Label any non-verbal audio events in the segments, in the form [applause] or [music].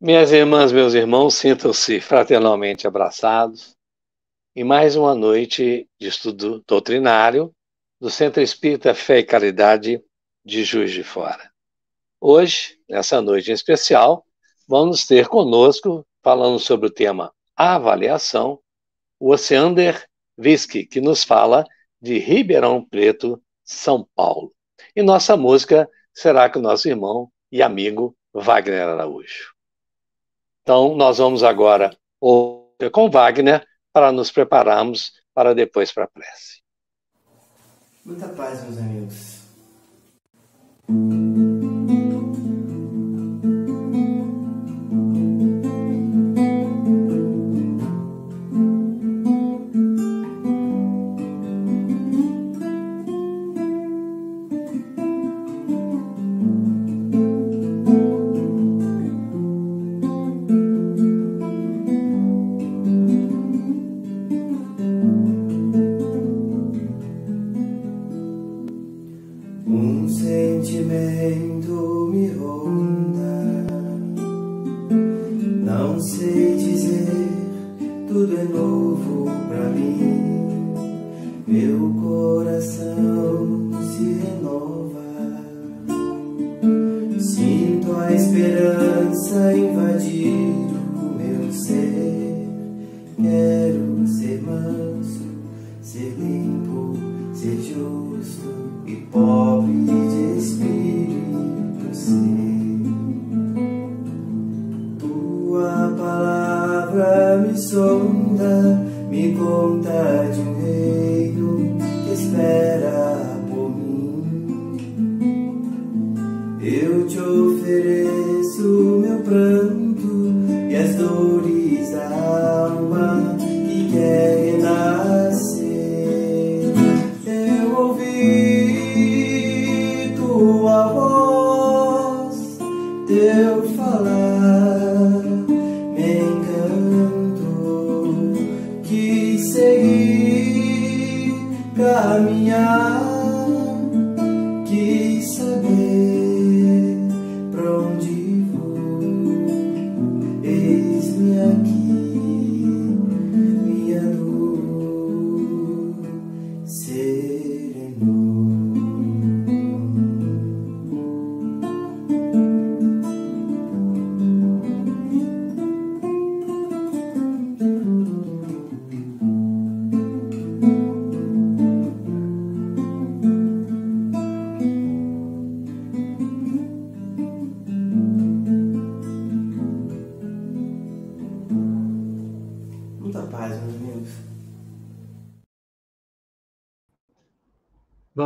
Minhas irmãs, meus irmãos, sintam-se fraternalmente abraçados em mais uma noite de estudo doutrinário do Centro Espírita Fé e Caridade de Juiz de Fora. Hoje, nessa noite em especial, vamos ter conosco, falando sobre o tema avaliação, o Oceander Visky, que nos fala de Ribeirão Preto, São Paulo. E nossa música será com o nosso irmão e amigo Wagner Araújo. Então, nós vamos agora com Wagner para nos prepararmos para depois para a prece. Muita paz, meus amigos.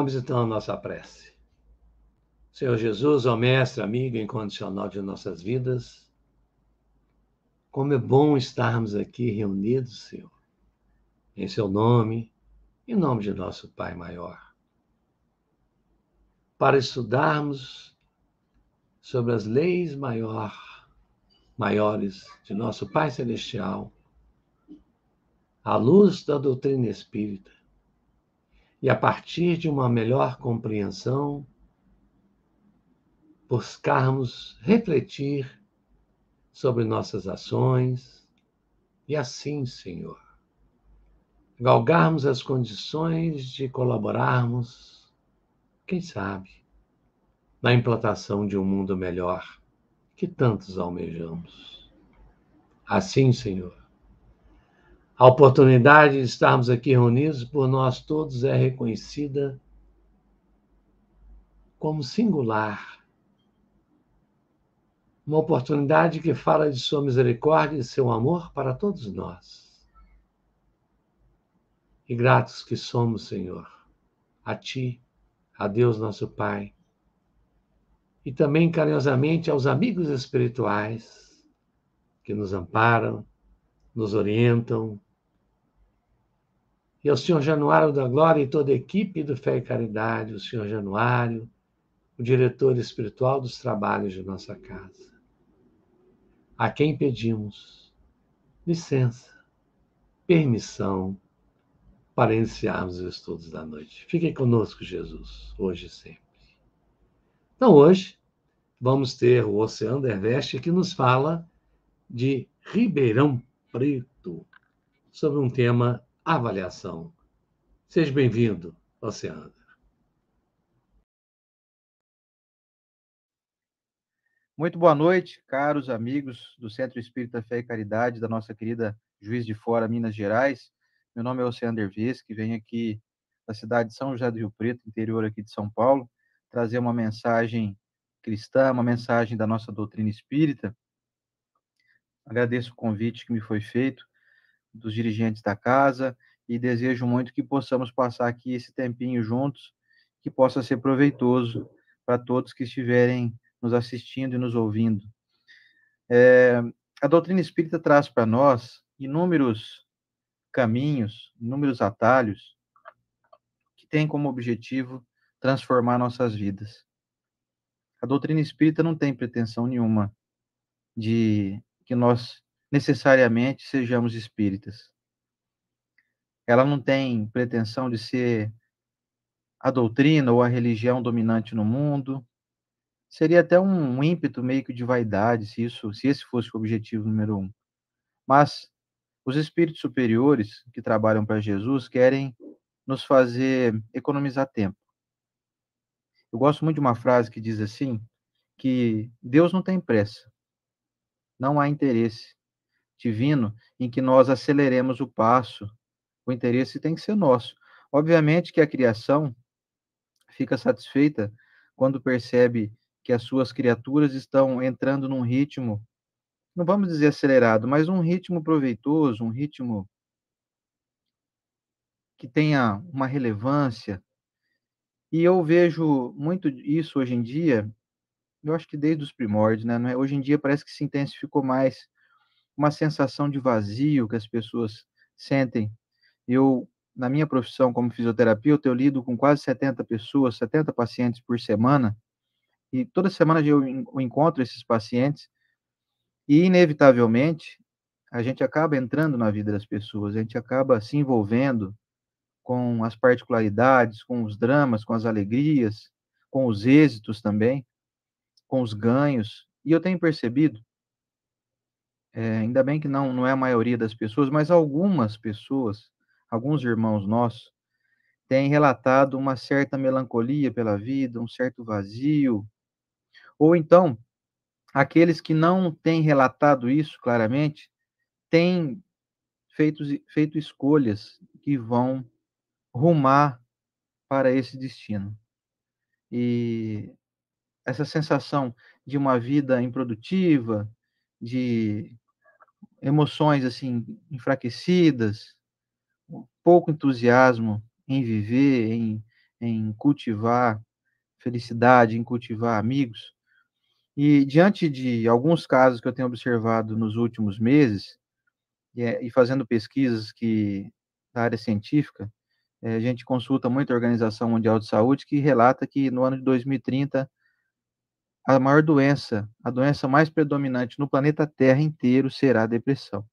Façamos então a nossa prece. Senhor Jesus, ó Mestre, amigo incondicional de nossas vidas, como é bom estarmos aqui reunidos, Senhor, em seu nome, em nome de nosso Pai Maior, para estudarmos sobre as leis maior, maiores de nosso Pai Celestial, à luz da doutrina espírita e a partir de uma melhor compreensão, buscarmos refletir sobre nossas ações e assim, Senhor, galgarmos as condições de colaborarmos, quem sabe, na implantação de um mundo melhor que tantos almejamos. Assim, Senhor, a oportunidade de estarmos aqui reunidos por nós todos é reconhecida como singular. Uma oportunidade que fala de sua misericórdia e seu amor para todos nós. E gratos que somos, Senhor, a Ti, a Deus nosso Pai, e também carinhosamente aos amigos espirituais que nos amparam, nos orientam, e ao senhor Januário da Glória e toda a equipe do Fé e Caridade, o senhor Januário, o diretor espiritual dos trabalhos de nossa casa. A quem pedimos licença, permissão para iniciarmos os estudos da noite. Fique conosco, Jesus, hoje e sempre. Então, hoje, vamos ter o Oceano Derveste que nos fala de Ribeirão Preto, sobre um tema avaliação. Seja bem-vindo, Oceana. Muito boa noite, caros amigos do Centro Espírita Fé e Caridade, da nossa querida Juiz de Fora, Minas Gerais. Meu nome é Oceander Viz, que vem aqui da cidade de São José do Rio Preto, interior aqui de São Paulo, trazer uma mensagem cristã, uma mensagem da nossa doutrina espírita. Agradeço o convite que me foi feito dos dirigentes da casa e desejo muito que possamos passar aqui esse tempinho juntos, que possa ser proveitoso para todos que estiverem nos assistindo e nos ouvindo. É, a doutrina espírita traz para nós inúmeros caminhos, inúmeros atalhos que têm como objetivo transformar nossas vidas. A doutrina espírita não tem pretensão nenhuma de que nós necessariamente sejamos espíritas. Ela não tem pretensão de ser a doutrina ou a religião dominante no mundo. Seria até um ímpeto meio que de vaidade, se isso, se esse fosse o objetivo número um. Mas os espíritos superiores que trabalham para Jesus querem nos fazer economizar tempo. Eu gosto muito de uma frase que diz assim: que Deus não tem pressa, não há interesse divino em que nós aceleremos o passo. O interesse tem que ser nosso. Obviamente que a criação fica satisfeita quando percebe que as suas criaturas estão entrando num ritmo, não vamos dizer acelerado, mas um ritmo proveitoso, um ritmo que tenha uma relevância. E eu vejo muito isso hoje em dia, eu acho que desde os primórdios, né? É? Hoje em dia parece que se intensificou mais uma sensação de vazio que as pessoas sentem. Eu, na minha profissão como fisioterapeuta, eu lido com quase 70 pessoas, 70 pacientes por semana, e toda semana eu encontro esses pacientes, e inevitavelmente a gente acaba entrando na vida das pessoas, a gente acaba se envolvendo com as particularidades, com os dramas, com as alegrias, com os êxitos também, com os ganhos. E eu tenho percebido é, ainda bem que não, não é a maioria das pessoas, mas algumas pessoas, alguns irmãos nossos, têm relatado uma certa melancolia pela vida, um certo vazio. Ou então, aqueles que não têm relatado isso claramente, têm feito, feito escolhas que vão rumar para esse destino. E essa sensação de uma vida improdutiva, de emoções assim enfraquecidas, pouco entusiasmo em viver, em, em cultivar felicidade, em cultivar amigos. E diante de alguns casos que eu tenho observado nos últimos meses, e, é, fazendo pesquisas que da área científica, eh, a gente consulta muita Organização Mundial de Saúde, que relata que no ano de 2030 a maior doença, a doença mais predominante no planeta Terra inteiro será a depressão.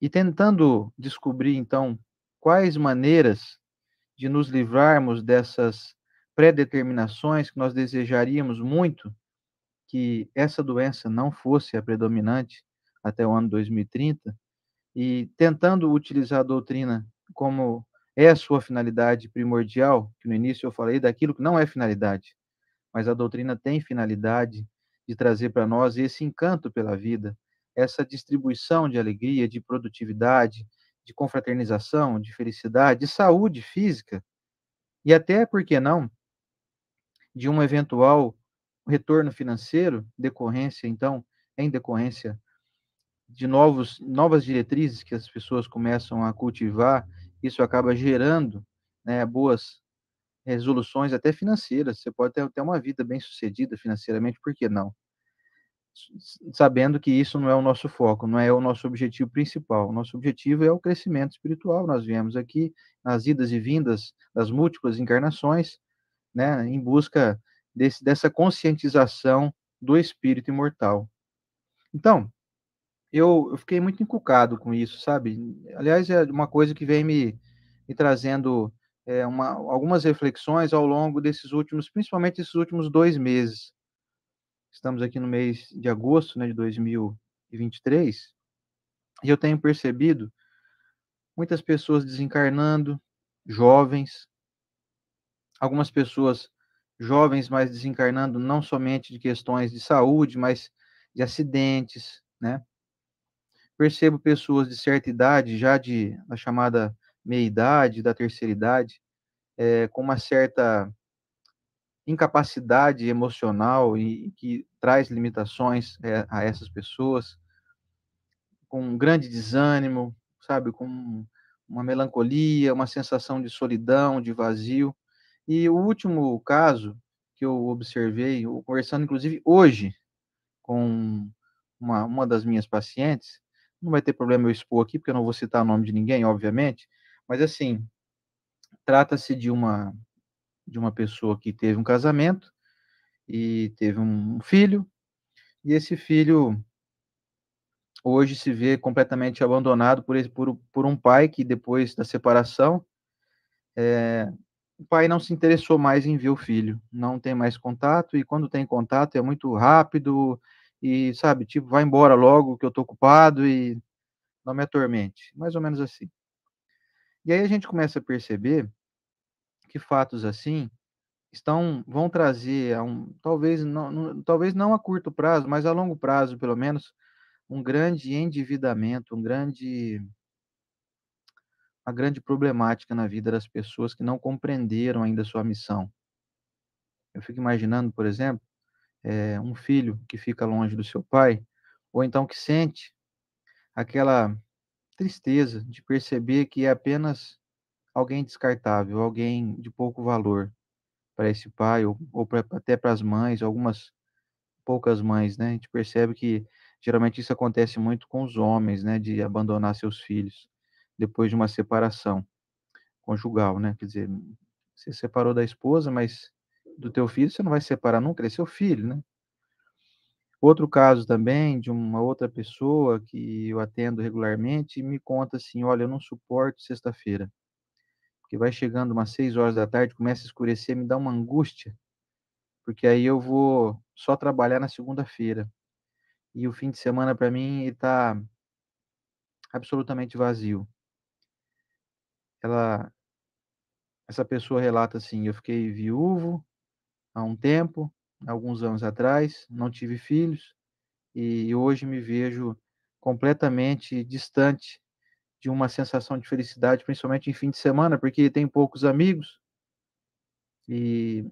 E tentando descobrir, então, quais maneiras de nos livrarmos dessas predeterminações que nós desejaríamos muito que essa doença não fosse a predominante até o ano 2030, e tentando utilizar a doutrina como é a sua finalidade primordial, que no início eu falei daquilo que não é finalidade, mas a doutrina tem finalidade de trazer para nós esse encanto pela vida, essa distribuição de alegria, de produtividade, de confraternização, de felicidade, de saúde física e até, por que não, de um eventual retorno financeiro, decorrência, então, em decorrência de novos, novas diretrizes que as pessoas começam a cultivar, isso acaba gerando né, boas resoluções até financeiras. Você pode ter, uma vida bem sucedida financeiramente, por que não? Sabendo que isso não é o nosso foco, não é o nosso objetivo principal. O nosso objetivo é o crescimento espiritual. Nós viemos aqui nas idas e vindas das múltiplas encarnações, né, em busca desse, dessa conscientização do espírito imortal. Então, eu, eu fiquei muito encucado com isso, sabe? Aliás, é uma coisa que vem me, me trazendo é, uma, algumas reflexões ao longo desses últimos, principalmente esses últimos dois meses. Estamos aqui no mês de agosto né, de 2023, e eu tenho percebido muitas pessoas desencarnando, jovens, algumas pessoas jovens, mas desencarnando não somente de questões de saúde, mas de acidentes, né? Percebo pessoas de certa idade, já de na chamada meia-idade, da terceira idade, é, com uma certa incapacidade emocional e, e que traz limitações é, a essas pessoas, com um grande desânimo, sabe, com uma melancolia, uma sensação de solidão, de vazio. E o último caso que eu observei, conversando inclusive hoje com uma, uma das minhas pacientes, não vai ter problema eu expor aqui, porque eu não vou citar o nome de ninguém, obviamente, mas assim, trata-se de uma de uma pessoa que teve um casamento e teve um filho, e esse filho hoje se vê completamente abandonado por, esse, por, por um pai que, depois da separação, é, o pai não se interessou mais em ver o filho, não tem mais contato, e quando tem contato é muito rápido, e sabe, tipo, vai embora logo que eu tô ocupado e não me atormente, mais ou menos assim. E aí a gente começa a perceber que fatos assim estão vão trazer a um talvez não, não, talvez não a curto prazo, mas a longo prazo, pelo menos, um grande endividamento, um grande uma grande problemática na vida das pessoas que não compreenderam ainda sua missão. Eu fico imaginando, por exemplo, é, um filho que fica longe do seu pai, ou então que sente aquela tristeza de perceber que é apenas alguém descartável, alguém de pouco valor para esse pai ou, ou pra, até para as mães, algumas poucas mães, né? A gente percebe que geralmente isso acontece muito com os homens, né, de abandonar seus filhos depois de uma separação conjugal, né? Quer dizer, você separou da esposa, mas do teu filho você não vai separar nunca, ele é seu filho, né? Outro caso também de uma outra pessoa que eu atendo regularmente me conta assim: olha, eu não suporto sexta-feira, porque vai chegando umas seis horas da tarde, começa a escurecer, me dá uma angústia, porque aí eu vou só trabalhar na segunda-feira. E o fim de semana para mim está absolutamente vazio. Ela, essa pessoa relata assim: eu fiquei viúvo há um tempo, alguns anos atrás, não tive filhos e hoje me vejo completamente distante de uma sensação de felicidade, principalmente em fim de semana, porque tem poucos amigos e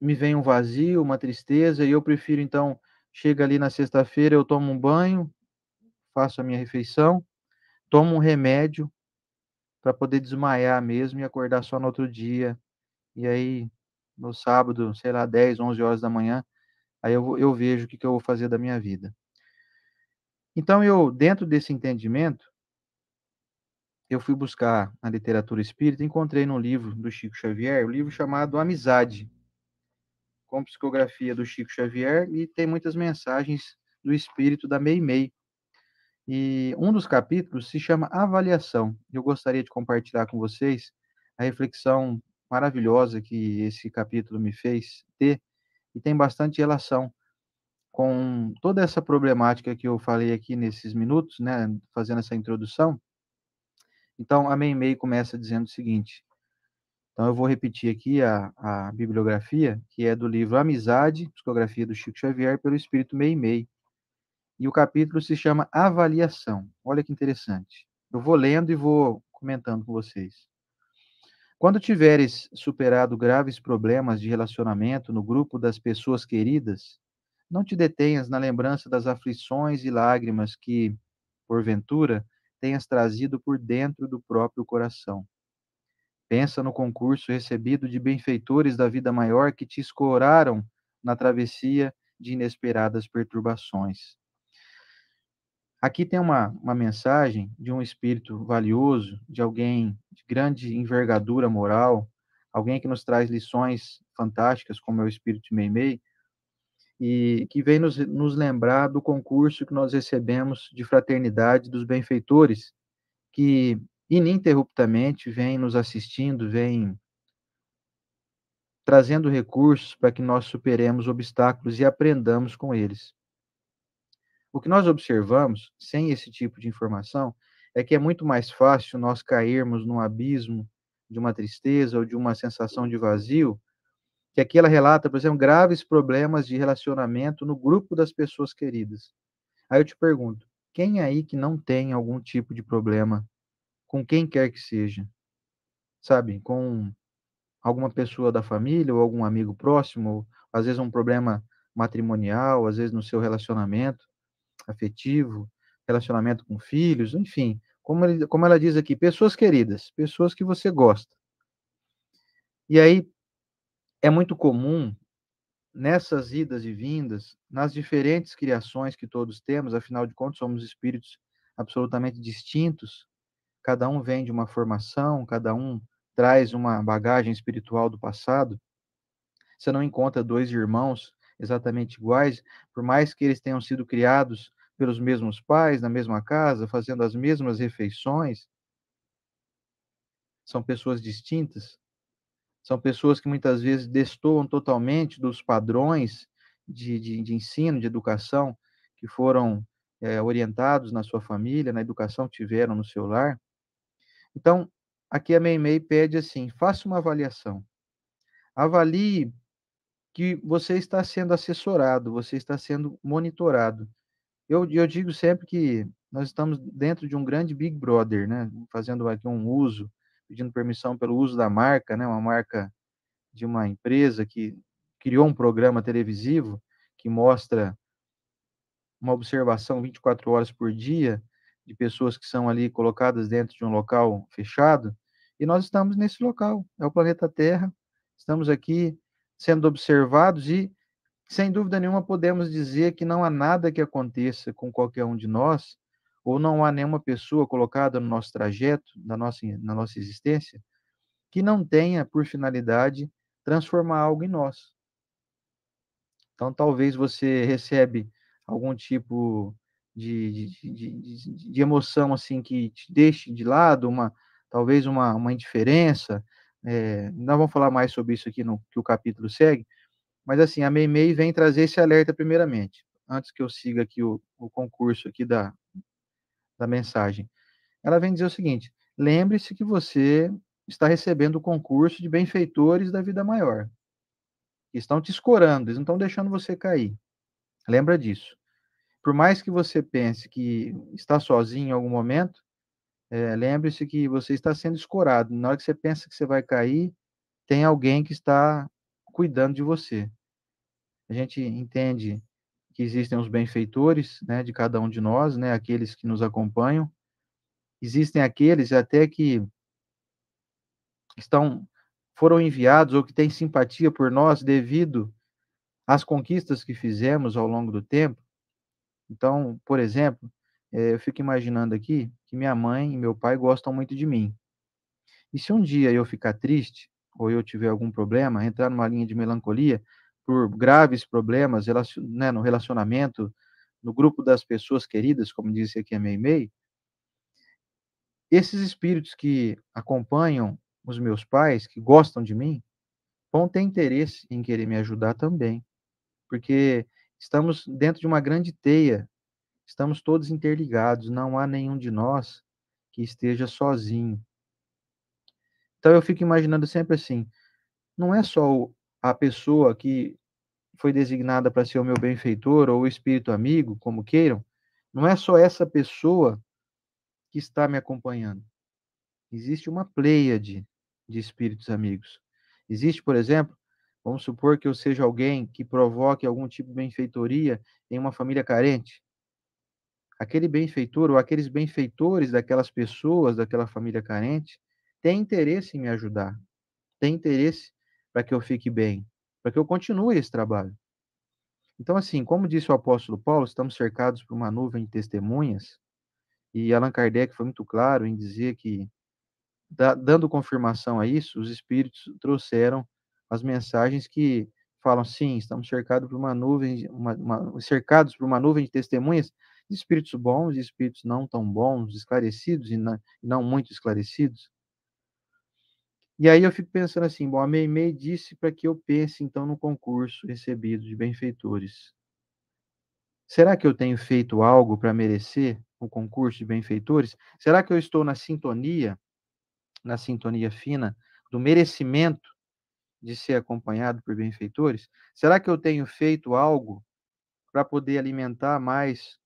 me vem um vazio, uma tristeza, e eu prefiro então chega ali na sexta-feira, eu tomo um banho, faço a minha refeição, tomo um remédio para poder desmaiar mesmo e acordar só no outro dia. E aí no sábado, sei lá, 10, 11 horas da manhã, aí eu, eu vejo o que, que eu vou fazer da minha vida. Então, eu, dentro desse entendimento, eu fui buscar na literatura espírita, encontrei no livro do Chico Xavier, o um livro chamado Amizade, com psicografia do Chico Xavier, e tem muitas mensagens do espírito da Meimei. E um dos capítulos se chama Avaliação. Eu gostaria de compartilhar com vocês a reflexão maravilhosa que esse capítulo me fez ter, e tem bastante relação com toda essa problemática que eu falei aqui nesses minutos, né, fazendo essa introdução. Então, a Meimei começa dizendo o seguinte. Então, eu vou repetir aqui a, a bibliografia, que é do livro Amizade, Psicografia do Chico Xavier, pelo Espírito Meimei. E o capítulo se chama Avaliação. Olha que interessante. Eu vou lendo e vou comentando com vocês. Quando tiveres superado graves problemas de relacionamento no grupo das pessoas queridas, não te detenhas na lembrança das aflições e lágrimas que, porventura, tenhas trazido por dentro do próprio coração. Pensa no concurso recebido de benfeitores da vida maior que te escoraram na travessia de inesperadas perturbações. Aqui tem uma, uma mensagem de um espírito valioso, de alguém de grande envergadura moral, alguém que nos traz lições fantásticas, como é o espírito Meimei, e que vem nos, nos lembrar do concurso que nós recebemos de fraternidade dos benfeitores, que ininterruptamente vem nos assistindo, vem trazendo recursos para que nós superemos obstáculos e aprendamos com eles. O que nós observamos, sem esse tipo de informação, é que é muito mais fácil nós cairmos num abismo de uma tristeza ou de uma sensação de vazio, que aqui ela relata, por exemplo, graves problemas de relacionamento no grupo das pessoas queridas. Aí eu te pergunto, quem é aí que não tem algum tipo de problema com quem quer que seja? Sabe, com alguma pessoa da família ou algum amigo próximo, ou, às vezes um problema matrimonial, às vezes no seu relacionamento afetivo, relacionamento com filhos, enfim, como, ele, como ela diz aqui, pessoas queridas, pessoas que você gosta. E aí é muito comum nessas idas e vindas, nas diferentes criações que todos temos, afinal de contas somos espíritos absolutamente distintos, cada um vem de uma formação, cada um traz uma bagagem espiritual do passado. Você não encontra dois irmãos exatamente iguais, por mais que eles tenham sido criados pelos mesmos pais, na mesma casa, fazendo as mesmas refeições. São pessoas distintas. São pessoas que muitas vezes destoam totalmente dos padrões de, de, de ensino, de educação, que foram é, orientados na sua família, na educação que tiveram no seu lar. Então, aqui a Meimei pede assim: faça uma avaliação. Avalie que você está sendo assessorado, você está sendo monitorado. Eu, eu digo sempre que nós estamos dentro de um grande Big Brother, né? Fazendo aqui um uso, pedindo permissão pelo uso da marca, né? Uma marca de uma empresa que criou um programa televisivo que mostra uma observação 24 horas por dia de pessoas que são ali colocadas dentro de um local fechado, e nós estamos nesse local, é o planeta Terra, estamos aqui sendo observados e sem dúvida nenhuma, podemos dizer que não há nada que aconteça com qualquer um de nós, ou não há nenhuma pessoa colocada no nosso trajeto, na nossa, na nossa existência, que não tenha por finalidade transformar algo em nós. Então, talvez você recebe algum tipo de, de, de, de emoção assim que te deixe de lado, uma talvez uma, uma indiferença. É, vamos falar mais sobre isso aqui no que o capítulo segue, mas assim, a Meimei vem trazer esse alerta primeiramente, antes que eu siga aqui o, o concurso aqui da, da mensagem. Ela vem dizer o seguinte: lembre-se que você está recebendo o concurso de benfeitores da vida maior. Estão te escorando, eles não estão deixando você cair. Lembra disso. Por mais que você pense que está sozinho em algum momento, é, lembre-se que você está sendo escorado. Na hora que você pensa que você vai cair, tem alguém que está cuidando de você. A gente entende que existem os benfeitores, né, de cada um de nós, né, aqueles que nos acompanham. Existem aqueles até que estão foram enviados ou que têm simpatia por nós devido às conquistas que fizemos ao longo do tempo. Então, por exemplo, eh, eu fico imaginando aqui que minha mãe e meu pai gostam muito de mim. E se um dia eu ficar triste, ou eu tiver algum problema, entrar numa linha de melancolia, por graves problemas né, no relacionamento, no grupo das pessoas queridas, como disse aqui a Meimei, esses espíritos que acompanham os meus pais, que gostam de mim, vão ter interesse em querer me ajudar também, porque estamos dentro de uma grande teia, estamos todos interligados, não há nenhum de nós que esteja sozinho. Então eu fico imaginando sempre assim, não é só a pessoa que foi designada para ser o meu benfeitor ou o espírito amigo, como queiram, não é só essa pessoa que está me acompanhando. Existe uma pleiade de espíritos amigos. Existe, por exemplo, vamos supor que eu seja alguém que provoque algum tipo de benfeitoria em uma família carente. Aquele benfeitor ou aqueles benfeitores daquelas pessoas, daquela família carente, tem interesse em me ajudar, tem interesse para que eu fique bem, para que eu continue esse trabalho. Então, assim, como disse o apóstolo Paulo, estamos cercados por uma nuvem de testemunhas, e Allan Kardec foi muito claro em dizer que, dando confirmação a isso, os espíritos trouxeram as mensagens que falam, sim, estamos cercados por uma nuvem, uma, uma, cercados por uma nuvem de testemunhas, de espíritos bons e espíritos não tão bons, esclarecidos e não, não muito esclarecidos, e aí eu fico pensando assim, bom, a Meimei disse para que eu pense então no concurso recebido de benfeitores. Será que eu tenho feito algo para merecer o concurso de benfeitores? Será que eu estou na sintonia, na sintonia fina do merecimento de ser acompanhado por benfeitores? Será que eu tenho feito algo para poder alimentar mais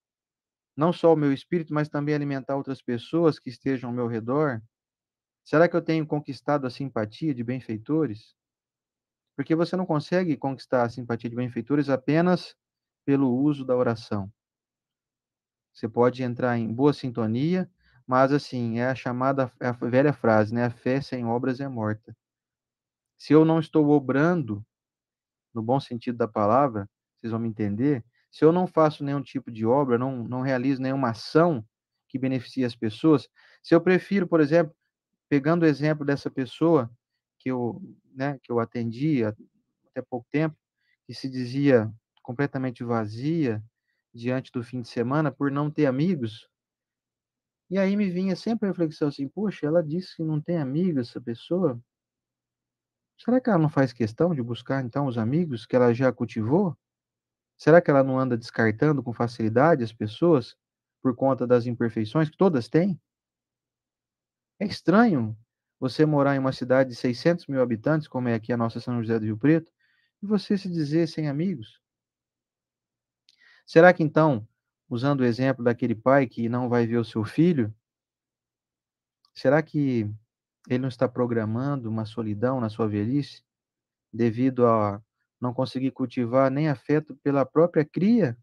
não só o meu espírito, mas também alimentar outras pessoas que estejam ao meu redor? Será que eu tenho conquistado a simpatia de benfeitores? Porque você não consegue conquistar a simpatia de benfeitores apenas pelo uso da oração. Você pode entrar em boa sintonia, mas assim, é a chamada, é a velha frase, né? A fé sem obras é morta. Se eu não estou obrando, no bom sentido da palavra, vocês vão me entender, se eu não faço nenhum tipo de obra, não, não realizo nenhuma ação que beneficie as pessoas, se eu prefiro, por exemplo, pegando o exemplo dessa pessoa que eu, né, que eu atendi até pouco tempo, que se dizia completamente vazia diante do fim de semana por não ter amigos. E aí me vinha sempre a reflexão assim: poxa, ela disse que não tem amigos essa pessoa. Será que ela não faz questão de buscar então os amigos que ela já cultivou? Será que ela não anda descartando com facilidade as pessoas por conta das imperfeições que todas têm? É estranho você morar em uma cidade de 600 mil habitantes, como é aqui a nossa São José do Rio Preto, e você se dizer sem amigos. Será que então, usando o exemplo daquele pai que não vai ver o seu filho, será que ele não está programando uma solidão na sua velhice devido a não conseguir cultivar nem afeto pela própria cria,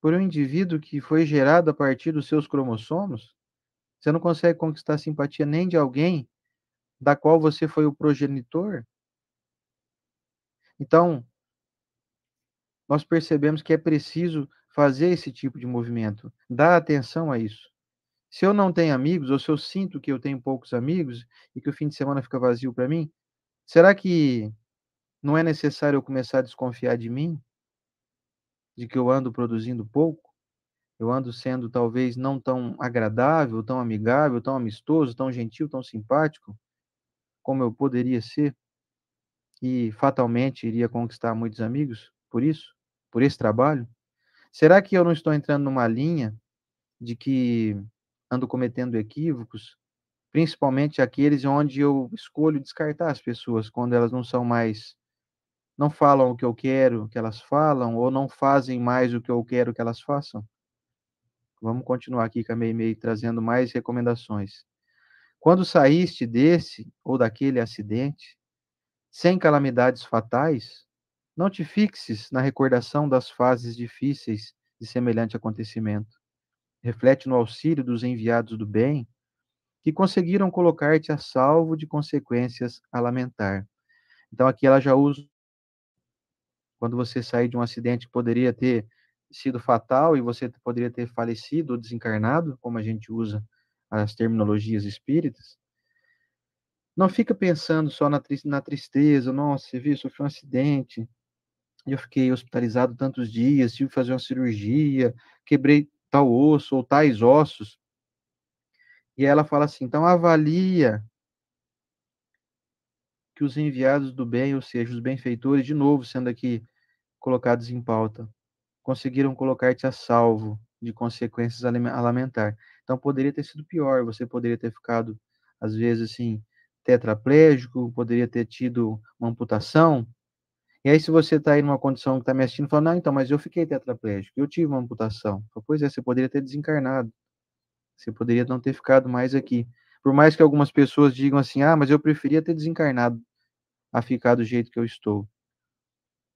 por um indivíduo que foi gerado a partir dos seus cromossomos? Você não consegue conquistar a simpatia nem de alguém da qual você foi o progenitor? Então, nós percebemos que é preciso fazer esse tipo de movimento, dar atenção a isso. Se eu não tenho amigos, ou se eu sinto que eu tenho poucos amigos e que o fim de semana fica vazio para mim, será que não é necessário eu começar a desconfiar de mim? De que eu ando produzindo pouco? eu ando sendo talvez não tão agradável, tão amigável, tão amistoso, tão gentil, tão simpático como eu poderia ser e fatalmente iria conquistar muitos amigos por isso, por esse trabalho? Será que eu não estou entrando numa linha de que ando cometendo equívocos, principalmente aqueles onde eu escolho descartar as pessoas quando elas não são mais não falam o que eu quero que elas falam ou não fazem mais o que eu quero que elas façam? Vamos continuar aqui com a Meimei trazendo mais recomendações. Quando saíste desse ou daquele acidente, sem calamidades fatais, não te fixes na recordação das fases difíceis de semelhante acontecimento. Reflete no auxílio dos enviados do bem, que conseguiram colocar-te a salvo de consequências a lamentar. Então aqui ela já usa quando você sair de um acidente que poderia ter sido fatal e você poderia ter falecido ou desencarnado, como a gente usa as terminologias espíritas, não fica pensando só na, na tristeza, nossa, você viu, sofreu um acidente, eu fiquei hospitalizado tantos dias, tive que fazer uma cirurgia, quebrei tal osso ou tais ossos. E ela fala assim, então avalia que os enviados do bem, ou seja, os benfeitores, de novo sendo aqui colocados em pauta, conseguiram colocar-te a salvo de consequências a lamentar. Então poderia ter sido pior, você poderia ter ficado, às vezes, assim, tetraplégico, poderia ter tido uma amputação. E aí, se você está aí numa condição que está me assistindo, falando, não, então, mas eu fiquei tetraplégico, eu tive uma amputação. Falo, pois é, você poderia ter desencarnado. Você poderia não ter ficado mais aqui. Por mais que algumas pessoas digam assim, ah, mas eu preferia ter desencarnado a ficar do jeito que eu estou.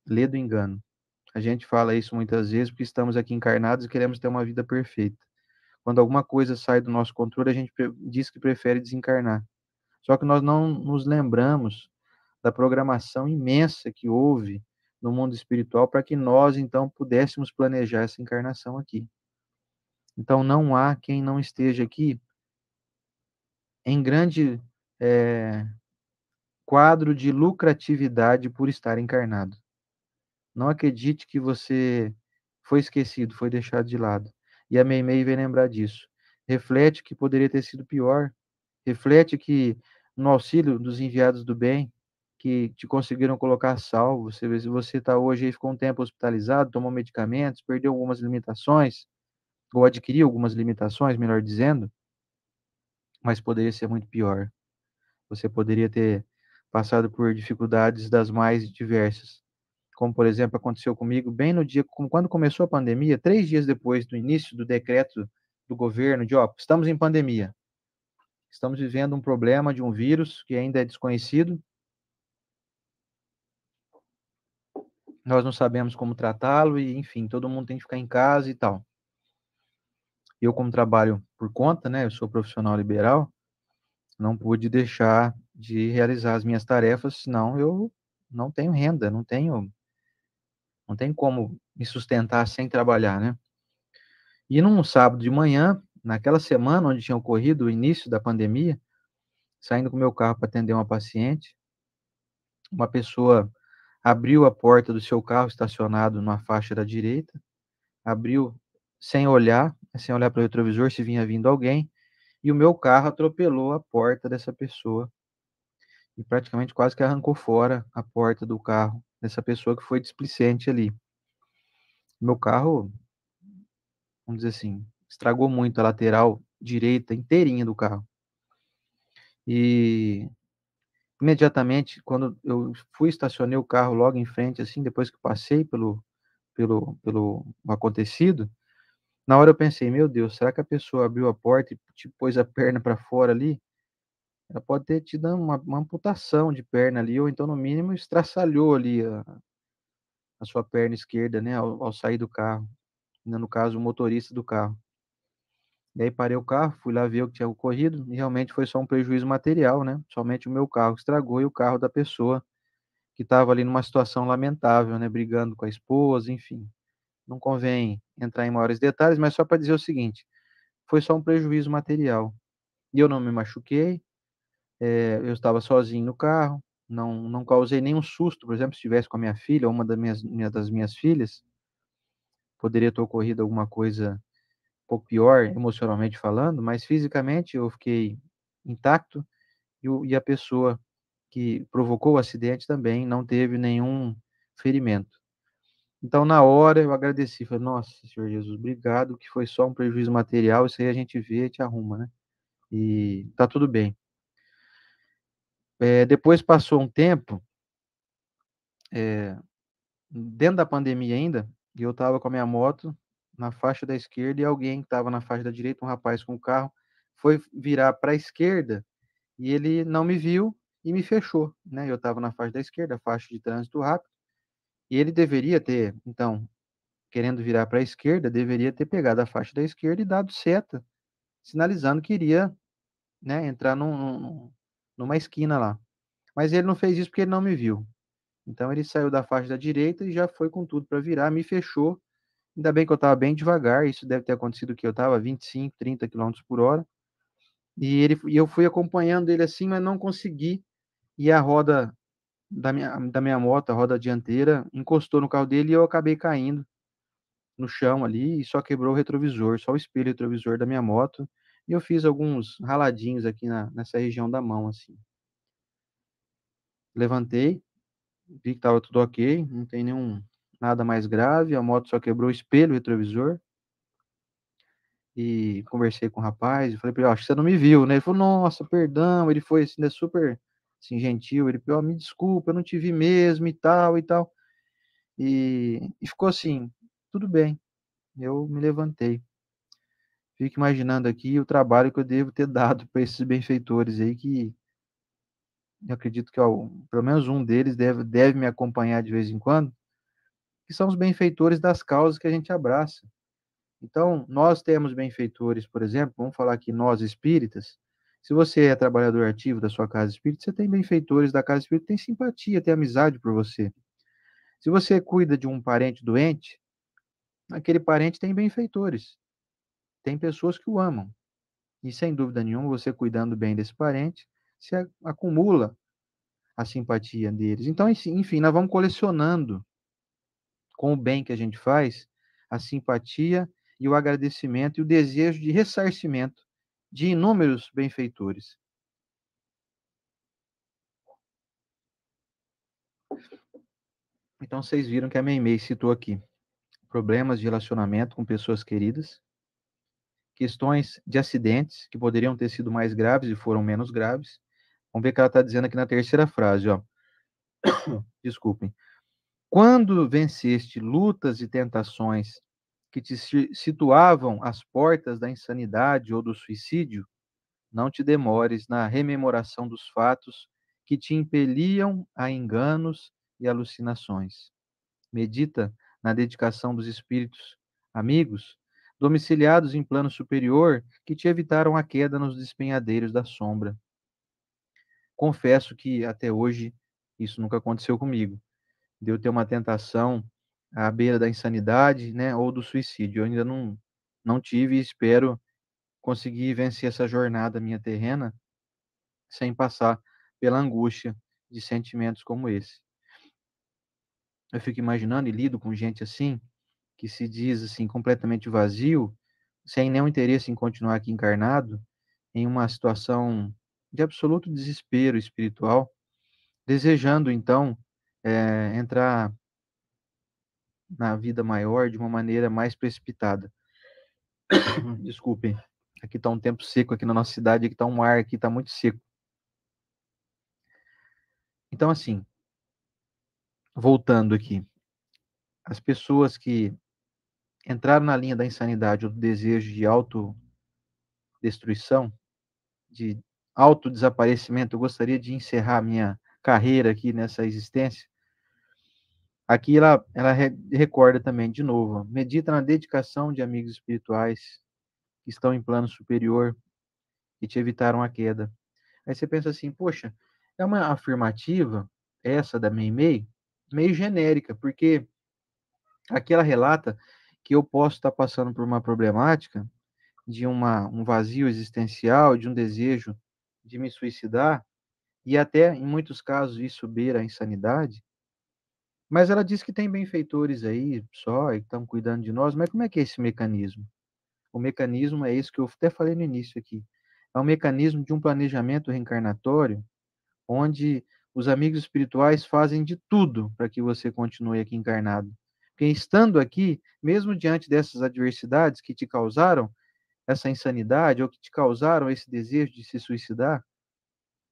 Lê do engano. A gente fala isso muitas vezes porque estamos aqui encarnados e queremos ter uma vida perfeita. Quando alguma coisa sai do nosso controle, a gente diz que prefere desencarnar. Só que nós não nos lembramos da programação imensa que houve no mundo espiritual para que nós então pudéssemos planejar essa encarnação aqui. Então não há quem não esteja aqui em grande é, quadro de lucratividade por estar encarnado. Não acredite que você foi esquecido, foi deixado de lado. E a Meimei vem lembrar disso. Reflete que poderia ter sido pior. Reflete que no auxílio dos enviados do bem, que te conseguiram colocar salvo, você você está hoje aí, ficou um tempo hospitalizado, tomou medicamentos, perdeu algumas limitações, ou adquiriu algumas limitações, melhor dizendo, mas poderia ser muito pior. Você poderia ter passado por dificuldades das mais diversas como por exemplo aconteceu comigo, bem no dia, quando começou a pandemia, três dias depois do início do decreto do governo de, ó, estamos em pandemia, estamos vivendo um problema de um vírus que ainda é desconhecido, nós não sabemos como tratá-lo e, enfim, todo mundo tem que ficar em casa e tal. Eu, como trabalho por conta, né, eu sou profissional liberal, não pude deixar de realizar as minhas tarefas, senão eu não tenho renda, não tenho não tem como me sustentar sem trabalhar, né? E num sábado de manhã, naquela semana onde tinha ocorrido o início da pandemia, saindo com meu carro para atender uma paciente, uma pessoa abriu a porta do seu carro estacionado na faixa da direita, abriu sem olhar, sem olhar para o retrovisor se vinha vindo alguém, e o meu carro atropelou a porta dessa pessoa e praticamente quase que arrancou fora a porta do carro dessa pessoa que foi displicente ali. Meu carro, vamos dizer assim, estragou muito a lateral direita inteirinha do carro. E imediatamente, quando eu fui estacionei o carro logo em frente, assim, depois que passei pelo, pelo, pelo acontecido, na hora eu pensei, meu Deus, será que a pessoa abriu a porta e te tipo, pôs a perna para fora ali? ela pode ter tido uma, uma amputação de perna ali, ou então, no mínimo, estraçalhou ali a, a sua perna esquerda, né, ao, ao sair do carro. Né, no caso, o motorista do carro. E aí parei o carro, fui lá ver o que tinha ocorrido, e realmente foi só um prejuízo material, né? Somente o meu carro estragou e o carro da pessoa que estava ali numa situação lamentável, né? Brigando com a esposa, enfim. Não convém entrar em maiores detalhes, mas só para dizer o seguinte: foi só um prejuízo material. E eu não me machuquei, é, eu estava sozinho no carro, não, não causei nenhum susto, por exemplo, se estivesse com a minha filha, ou uma das minhas, minha, das minhas filhas, poderia ter ocorrido alguma coisa um pouco pior, emocionalmente falando, mas fisicamente eu fiquei intacto e, e a pessoa que provocou o acidente também não teve nenhum ferimento. Então, na hora, eu agradeci. Falei, nossa, Senhor Jesus, obrigado, que foi só um prejuízo material, isso aí a gente vê e te arruma, né? E tá tudo bem. É, depois passou um tempo, é, dentro da pandemia ainda, e eu estava com a minha moto na faixa da esquerda e alguém que estava na faixa da direita, um rapaz com o carro, foi virar para a esquerda e ele não me viu e me fechou, né? Eu estava na faixa da esquerda, faixa de trânsito rápido, e ele deveria ter, então, querendo virar para a esquerda, deveria ter pegado a faixa da esquerda e dado seta, sinalizando que iria, né, entrar num, num numa esquina lá. Mas ele não fez isso porque ele não me viu. Então ele saiu da faixa da direita e já foi com tudo para virar, me fechou. Ainda bem que eu estava bem devagar, isso deve ter acontecido que eu estava 25, 30 km por hora. E, ele, e eu fui acompanhando ele assim, mas não consegui. E a roda da minha, da minha moto, a roda dianteira, encostou no carro dele e eu acabei caindo no chão ali e só quebrou o retrovisor, só o espelho retrovisor da minha moto. E eu fiz alguns raladinhos aqui na, nessa região da mão, assim. Levantei, vi que estava tudo ok, não tem nenhum nada mais grave, a moto só quebrou o espelho o retrovisor. E conversei com o rapaz, e falei para ele, acho que você não me viu, né? Ele falou, nossa, perdão, ele foi assim, né, super assim, gentil, ele falou, me desculpa, eu não te vi mesmo e tal e tal. E, e ficou assim, tudo bem. Eu me levantei fico imaginando aqui o trabalho que eu devo ter dado para esses benfeitores aí que eu acredito que ó, pelo menos um deles deve, deve me acompanhar de vez em quando, que são os benfeitores das causas que a gente abraça. Então, nós temos benfeitores, por exemplo, vamos falar aqui nós espíritas. Se você é trabalhador ativo da sua casa espírita, você tem benfeitores da casa espírita, tem simpatia, tem amizade por você. Se você cuida de um parente doente, aquele parente tem benfeitores tem pessoas que o amam. E sem dúvida nenhuma, você cuidando bem desse parente, você acumula a simpatia deles. Então, enfim, nós vamos colecionando com o bem que a gente faz a simpatia e o agradecimento e o desejo de ressarcimento de inúmeros benfeitores. Então, vocês viram que a Meimei citou aqui problemas de relacionamento com pessoas queridas, questões de acidentes que poderiam ter sido mais graves e foram menos graves. Vamos ver o que ela está dizendo aqui na terceira frase, ó. [coughs] Desculpem. Quando venceste lutas e tentações que te situavam às portas da insanidade ou do suicídio, não te demores na rememoração dos fatos que te impeliam a enganos e alucinações. Medita na dedicação dos espíritos amigos domiciliados em plano superior, que te evitaram a queda nos despenhadeiros da sombra. Confesso que até hoje isso nunca aconteceu comigo. Deu de ter uma tentação à beira da insanidade, né, ou do suicídio. Eu ainda não não tive e espero conseguir vencer essa jornada minha terrena sem passar pela angústia de sentimentos como esse. Eu fico imaginando e lido com gente assim, que se diz assim completamente vazio, sem nenhum interesse em continuar aqui encarnado, em uma situação de absoluto desespero espiritual, desejando então é, entrar na vida maior de uma maneira mais precipitada. [coughs] Desculpem, aqui está um tempo seco aqui na nossa cidade, aqui está um ar aqui está muito seco. Então assim, voltando aqui, as pessoas que entrar na linha da insanidade ou do desejo de autodestruição, de autodesaparecimento, eu gostaria de encerrar minha carreira aqui nessa existência. Aqui ela, ela recorda também, de novo, medita na dedicação de amigos espirituais que estão em plano superior e te evitaram a queda. Aí você pensa assim, poxa, é uma afirmativa, essa da Mei, meio genérica, porque aqui ela relata que eu posso estar passando por uma problemática, de uma, um vazio existencial, de um desejo de me suicidar, e até, em muitos casos, isso beira a insanidade. Mas ela diz que tem benfeitores aí só e estão cuidando de nós, mas como é que é esse mecanismo? O mecanismo é isso que eu até falei no início aqui. É um mecanismo de um planejamento reencarnatório, onde os amigos espirituais fazem de tudo para que você continue aqui encarnado. Porque estando aqui, mesmo diante dessas adversidades que te causaram essa insanidade ou que te causaram esse desejo de se suicidar,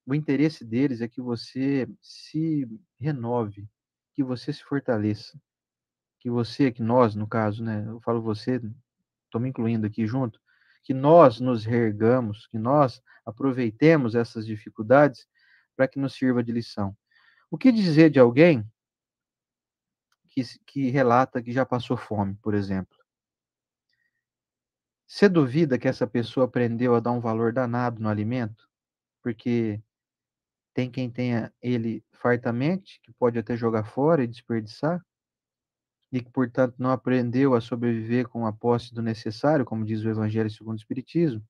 o interesse deles é que você se renove, que você se fortaleça, que você, que nós, no caso, né? Eu falo você, estou me incluindo aqui junto, que nós nos reergamos, que nós aproveitemos essas dificuldades para que nos sirva de lição. O que dizer de alguém que, que relata que já passou fome, por exemplo. Você duvida que essa pessoa aprendeu a dar um valor danado no alimento? Porque tem quem tenha ele fartamente, que pode até jogar fora e desperdiçar, e que, portanto, não aprendeu a sobreviver com a posse do necessário, como diz o Evangelho segundo o Espiritismo,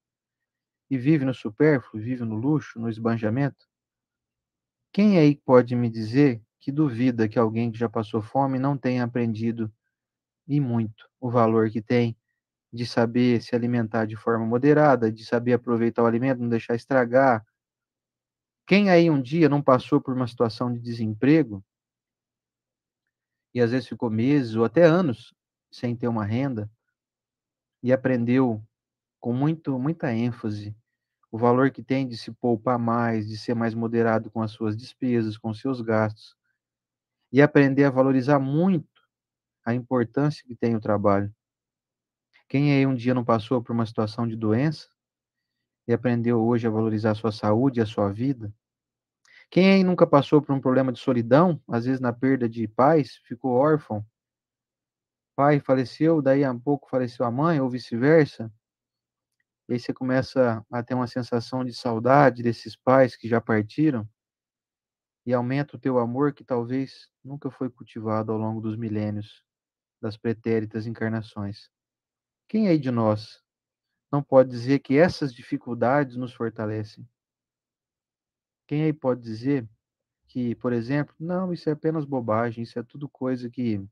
e vive no supérfluo, vive no luxo, no esbanjamento. Quem aí pode me dizer que duvida que alguém que já passou fome não tenha aprendido e muito o valor que tem de saber se alimentar de forma moderada, de saber aproveitar o alimento, não deixar estragar. Quem aí um dia não passou por uma situação de desemprego e às vezes ficou meses ou até anos sem ter uma renda e aprendeu com muito muita ênfase o valor que tem de se poupar mais, de ser mais moderado com as suas despesas, com seus gastos, e aprender a valorizar muito a importância que tem o trabalho. Quem aí um dia não passou por uma situação de doença e aprendeu hoje a valorizar a sua saúde e a sua vida? Quem aí nunca passou por um problema de solidão, às vezes na perda de pais, ficou órfão? Pai faleceu, daí a pouco faleceu a mãe, ou vice-versa. E aí você começa a ter uma sensação de saudade desses pais que já partiram e aumenta o teu amor que talvez nunca foi cultivado ao longo dos milênios, das pretéritas encarnações. Quem aí de nós não pode dizer que essas dificuldades nos fortalecem? Quem aí pode dizer que, por exemplo, não, isso é apenas bobagem, isso é tudo coisa que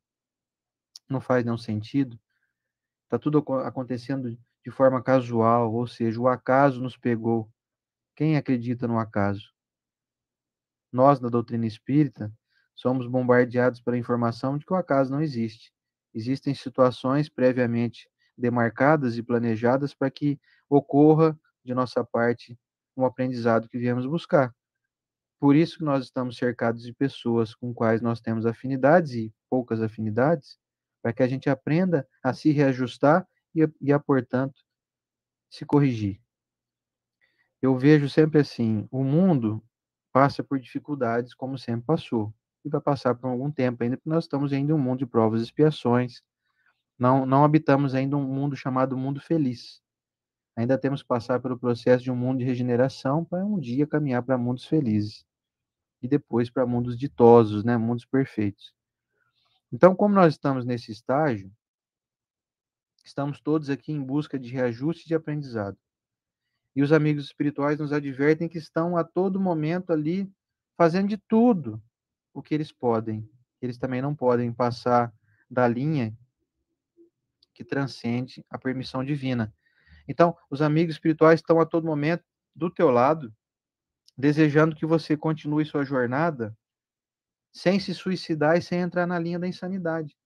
não faz nenhum sentido? Está tudo acontecendo de forma casual, ou seja, o acaso nos pegou. Quem acredita no acaso? nós da doutrina espírita somos bombardeados pela informação de que o acaso não existe. Existem situações previamente demarcadas e planejadas para que ocorra de nossa parte um aprendizado que viemos buscar. Por isso que nós estamos cercados de pessoas com quais nós temos afinidades e poucas afinidades, para que a gente aprenda a se reajustar e, e a, portanto, se corrigir. Eu vejo sempre assim: o mundo passa por dificuldades como sempre passou e vai passar por algum tempo ainda, porque nós estamos ainda em um mundo de provas e expiações. Não, não habitamos ainda um mundo chamado mundo feliz. Ainda temos que passar pelo processo de um mundo de regeneração para um dia caminhar para mundos felizes e depois para mundos ditosos, né, mundos perfeitos. Então, como nós estamos nesse estágio, estamos todos aqui em busca de reajuste de aprendizado. E os amigos espirituais nos advertem que estão a todo momento ali fazendo de tudo o que eles podem. Eles também não podem passar da linha que transcende a permissão divina. Então, os amigos espirituais estão a todo momento do teu lado, desejando que você continue sua jornada sem se suicidar e sem entrar na linha da insanidade.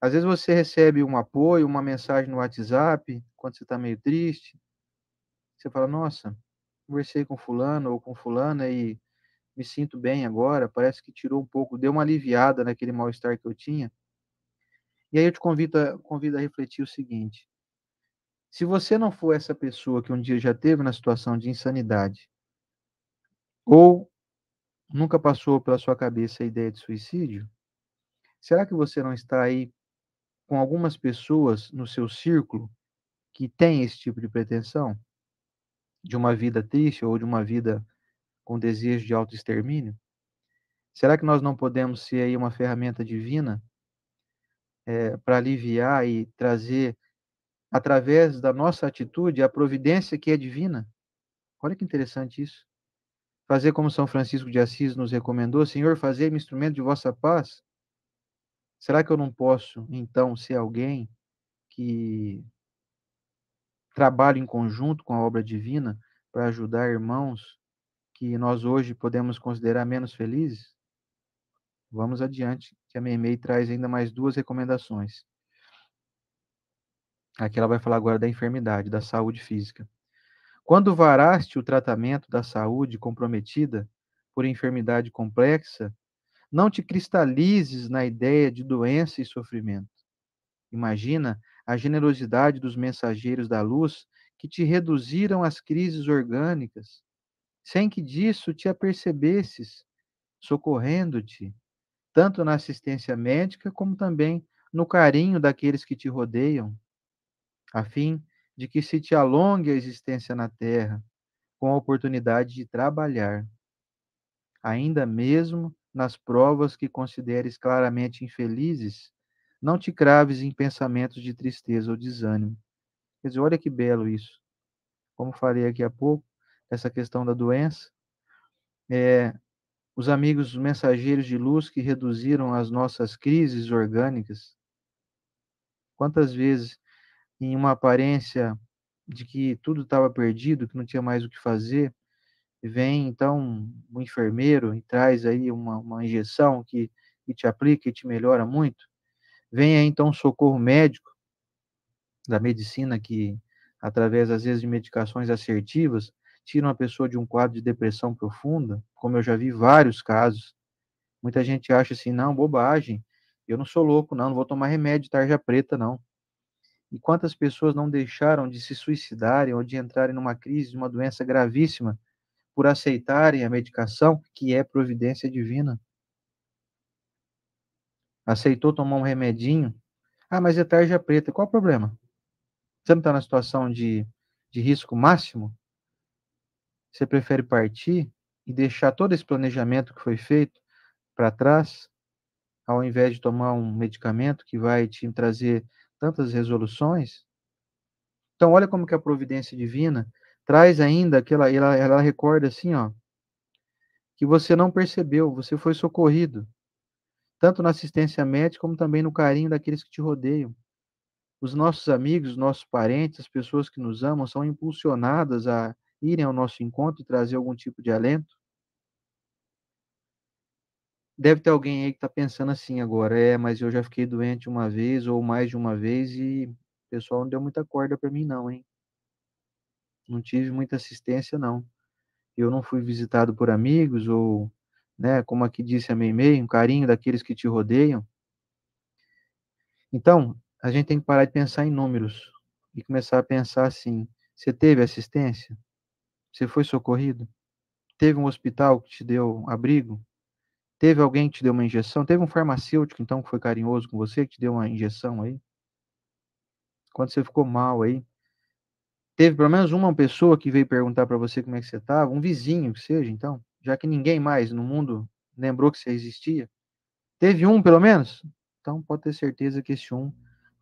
Às vezes você recebe um apoio, uma mensagem no WhatsApp, quando você está meio triste, você fala, nossa, conversei com fulano ou com fulana e me sinto bem agora, parece que tirou um pouco, deu uma aliviada naquele mal-estar que eu tinha. E aí eu te convido a, convido a refletir o seguinte: se você não for essa pessoa que um dia já teve na situação de insanidade, ou nunca passou pela sua cabeça a ideia de suicídio, será que você não está aí com algumas pessoas no seu círculo que têm esse tipo de pretensão? de uma vida triste ou de uma vida com desejo de autoextermínio? Será que nós não podemos ser aí uma ferramenta divina é, eh, para aliviar e trazer, através da nossa atitude, a providência que é divina? Olha que interessante isso. Fazer como São Francisco de Assis nos recomendou, Senhor, fazer-me instrumento de vossa paz. Será que eu não posso, então, ser alguém que trabalho em conjunto com a obra divina para ajudar irmãos que nós hoje podemos considerar menos felizes? Vamos adiante, que a Meimei traz ainda mais duas recomendações. Aqui ela vai falar agora da enfermidade, da saúde física. Quando varaste o tratamento da saúde comprometida por enfermidade complexa, não te cristalizes na ideia de doença e sofrimento. Imagina a generosidade dos mensageiros da luz que te reduziram às crises orgânicas, sem que disso te apercebesses, socorrendo-te, tanto na assistência médica como também no carinho daqueles que te rodeiam, a fim de que se te alongue a existência na terra, com a oportunidade de trabalhar, ainda mesmo nas provas que consideres claramente infelizes, não te craves em pensamentos de tristeza ou desânimo. Quer dizer, olha que belo isso. Como falei aqui há pouco, essa questão da doença. É, os amigos mensageiros de luz que reduziram as nossas crises orgânicas. Quantas vezes, em uma aparência de que tudo estava perdido, que não tinha mais o que fazer, vem então um enfermeiro e traz aí uma, uma injeção que, que te aplica e te melhora muito. Venha então um socorro médico da medicina que, através às vezes de medicações assertivas, tira uma pessoa de um quadro de depressão profunda, como eu já vi vários casos. Muita gente acha assim, não, bobagem, eu não sou louco, não, não vou tomar remédio de tarja preta, não. E quantas pessoas não deixaram de se suicidarem ou de entrarem numa crise, uma doença gravíssima, por aceitarem a medicação que é providência divina? aceitou tomar um remedinho. Ah, mas é tarja preta. Qual o problema? Você não está na situação de, de risco máximo? Você prefere partir e deixar todo esse planejamento que foi feito para trás, ao invés de tomar um medicamento que vai te trazer tantas resoluções? Então, olha como que a providência divina traz ainda aquela, ela, ela recorda assim, ó, que você não percebeu, você foi socorrido tanto na assistência médica como também no carinho daqueles que te rodeiam. Os nossos amigos, os nossos parentes, as pessoas que nos amam são impulsionadas a irem ao nosso encontro e trazer algum tipo de alento. Deve ter alguém aí que está pensando assim agora, é, mas eu já fiquei doente uma vez ou mais de uma vez e o pessoal não deu muita corda para mim não, hein? Não tive muita assistência não. Eu não fui visitado por amigos ou né? Como aqui disse a Meimei, um carinho daqueles que te rodeiam. Então, a gente tem que parar de pensar em números e começar a pensar assim: você teve assistência? Você foi socorrido? Teve um hospital que te deu abrigo? Teve alguém que te deu uma injeção? Teve um farmacêutico, então, que foi carinhoso com você, que te deu uma injeção aí? Quando você ficou mal aí? Teve pelo menos uma pessoa que veio perguntar para você como é que você estava? Um vizinho que seja, então? já que ninguém mais no mundo lembrou que você existia? Teve um, pelo menos? Então pode ter certeza que esse um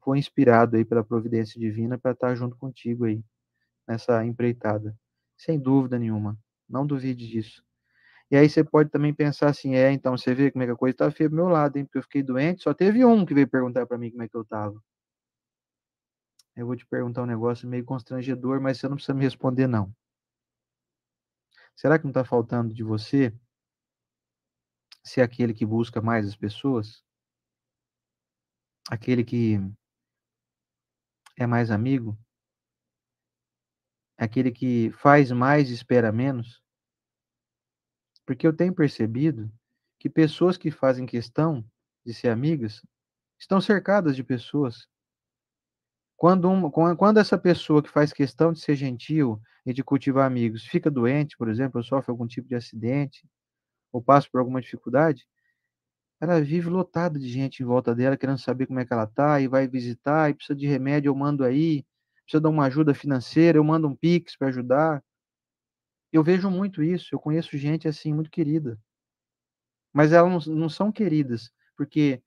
foi inspirado aí pela providência divina para estar tá junto contigo aí nessa empreitada. Sem dúvida nenhuma. Não duvide disso. E aí você pode também pensar assim, é, então você vê como é que a coisa está feia do meu lado, hein? Porque eu fiquei doente, só teve um que veio perguntar para mim como é que eu estava. Eu vou te perguntar um negócio meio constrangedor, mas você não precisa me responder não. Será que não está faltando de você ser aquele que busca mais as pessoas? Aquele que é mais amigo? Aquele que faz mais e espera menos? Porque eu tenho percebido que pessoas que fazem questão de ser amigas estão cercadas de pessoas quando, um, quando essa pessoa que faz questão de ser gentil e de cultivar amigos fica doente, por exemplo, ou sofre algum tipo de acidente, ou passa por alguma dificuldade, ela vive lotada de gente em volta dela, querendo saber como é que ela está e vai visitar, e precisa de remédio, eu mando aí, precisa dar uma ajuda financeira, eu mando um pix para ajudar. Eu vejo muito isso, eu conheço gente assim, muito querida. Mas elas não, não são queridas, porque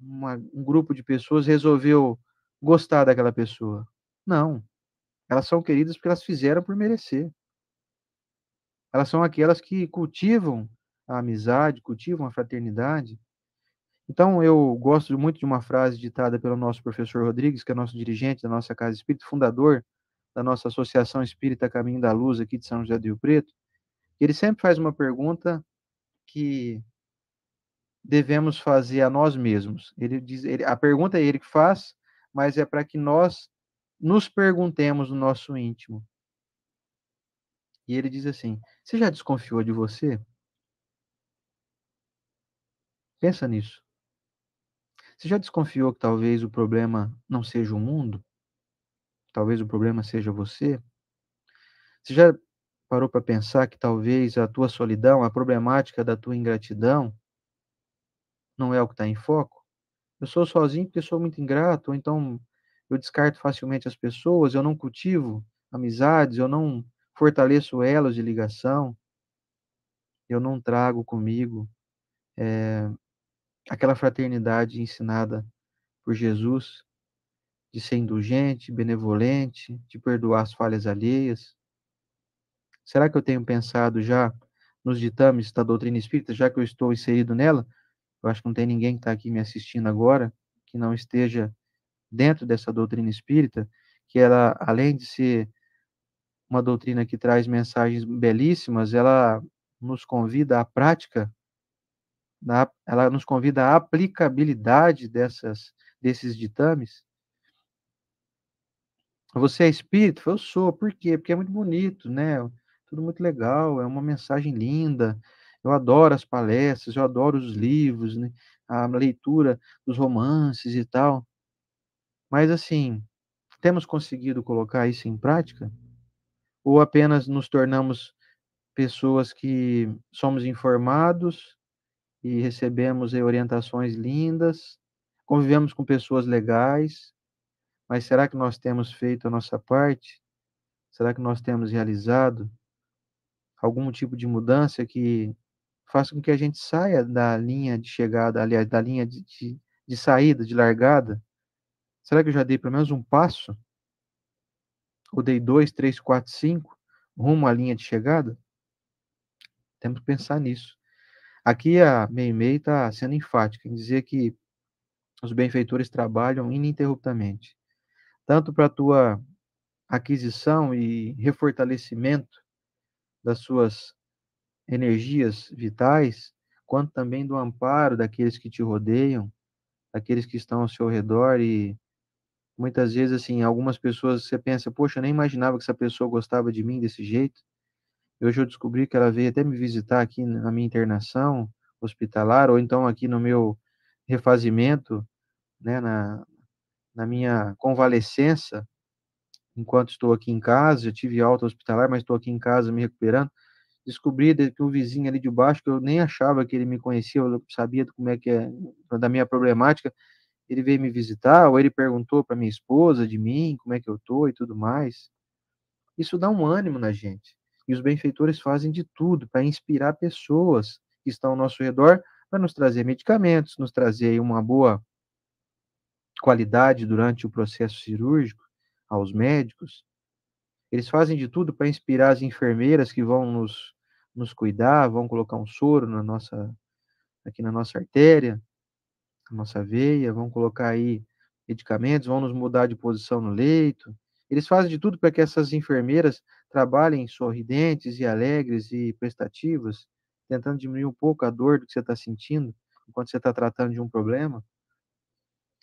uma, um grupo de pessoas resolveu gostar daquela pessoa. Não. Elas são queridas porque elas fizeram por merecer. Elas são aquelas que cultivam a amizade, cultivam a fraternidade. Então, eu gosto muito de uma frase ditada pelo nosso professor Rodrigues, que é nosso dirigente da nossa Casa Espírita, fundador da nossa Associação Espírita Caminho da Luz aqui de São José do Rio Preto. Ele sempre faz uma pergunta que devemos fazer a nós mesmos. Ele diz, ele, a pergunta é ele que faz, mas é para que nós nos perguntemos no nosso íntimo. E ele diz assim: Você já desconfiou de você? Pensa nisso. Você já desconfiou que talvez o problema não seja o mundo? Talvez o problema seja você? Você já parou para pensar que talvez a tua solidão, a problemática da tua ingratidão, não é o que está em foco? eu sou sozinho porque sou muito ingrato, ou então eu descarto facilmente as pessoas, eu não cultivo amizades, eu não fortaleço elos de ligação, eu não trago comigo é, aquela fraternidade ensinada por Jesus de ser indulgente, benevolente, de perdoar as falhas alheias. Será que eu tenho pensado já nos ditames da doutrina espírita, já que eu estou inserido nela? Eu acho que não tem ninguém que está aqui me assistindo agora que não esteja dentro dessa doutrina espírita, que ela, além de ser uma doutrina que traz mensagens belíssimas, ela nos convida à prática, ela nos convida à aplicabilidade dessas, desses ditames. Você é espírito? Eu sou. Por quê? Porque é muito bonito, né? Tudo muito legal, é uma mensagem linda, eu adoro as palestras, eu adoro os livros, né? a leitura dos romances e tal. Mas assim, temos conseguido colocar isso em prática? Ou apenas nos tornamos pessoas que somos informados e recebemos eh, orientações lindas, convivemos com pessoas legais, mas será que nós temos feito a nossa parte? Será que nós temos realizado algum tipo de mudança que faz com que a gente saia da linha de chegada, aliás, da linha de, de, de saída, de largada? Será que eu já dei pelo menos um passo? Ou dei dois, três, quatro, cinco, rumo à linha de chegada? Temos que pensar nisso. Aqui a Meimei está sendo enfática em dizer que os benfeitores trabalham ininterruptamente, tanto para a tua aquisição e refortalecimento das suas energias vitais, quanto também do amparo daqueles que te rodeiam, daqueles que estão ao seu redor e muitas vezes assim, algumas pessoas você pensa, poxa, eu nem imaginava que essa pessoa gostava de mim desse jeito. E hoje eu descobri que ela veio até me visitar aqui na minha internação hospitalar ou então aqui no meu refazimento, né, na, na minha convalescença, enquanto estou aqui em casa, eu tive alta hospitalar, mas estou aqui em casa me recuperando descobri que o vizinho ali de baixo, que eu nem achava que ele me conhecia, eu sabia como é que é, da minha problemática, ele veio me visitar, ou ele perguntou para minha esposa de mim, como é que eu tô e tudo mais. Isso dá um ânimo na gente. E os benfeitores fazem de tudo para inspirar pessoas que estão ao nosso redor para nos trazer medicamentos, nos trazer uma boa qualidade durante o processo cirúrgico aos médicos, eles fazem de tudo para inspirar as enfermeiras que vão nos, nos cuidar, vão colocar um soro na nossa, aqui na nossa artéria, na nossa veia, vão colocar aí medicamentos, vão nos mudar de posição no leito. Eles fazem de tudo para que essas enfermeiras trabalhem sorridentes e alegres e prestativas, tentando diminuir um pouco a dor do que você está sentindo enquanto você está tratando de um problema.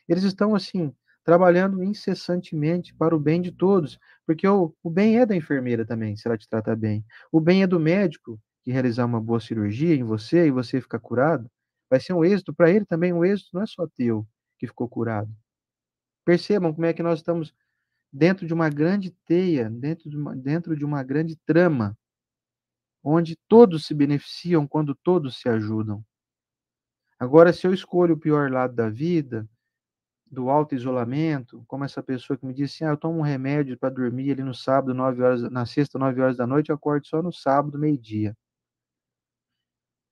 Eles estão, assim, trabalhando incessantemente para o bem de todos, porque o, o bem é da enfermeira também, se ela te trata bem. O bem é do médico que realizar uma boa cirurgia em você e você ficar curado. Vai ser um êxito para ele também, um êxito não é só teu que ficou curado. Percebam como é que nós estamos dentro de uma grande teia, dentro de uma, dentro de uma grande trama, onde todos se beneficiam quando todos se ajudam. Agora, se eu escolho o pior lado da vida, do alto isolamento, como essa pessoa que me disse, assim, ah, eu tomo um remédio para dormir ali no sábado, 9 horas, na sexta, 9 horas da noite, eu acordo só no sábado, meio-dia.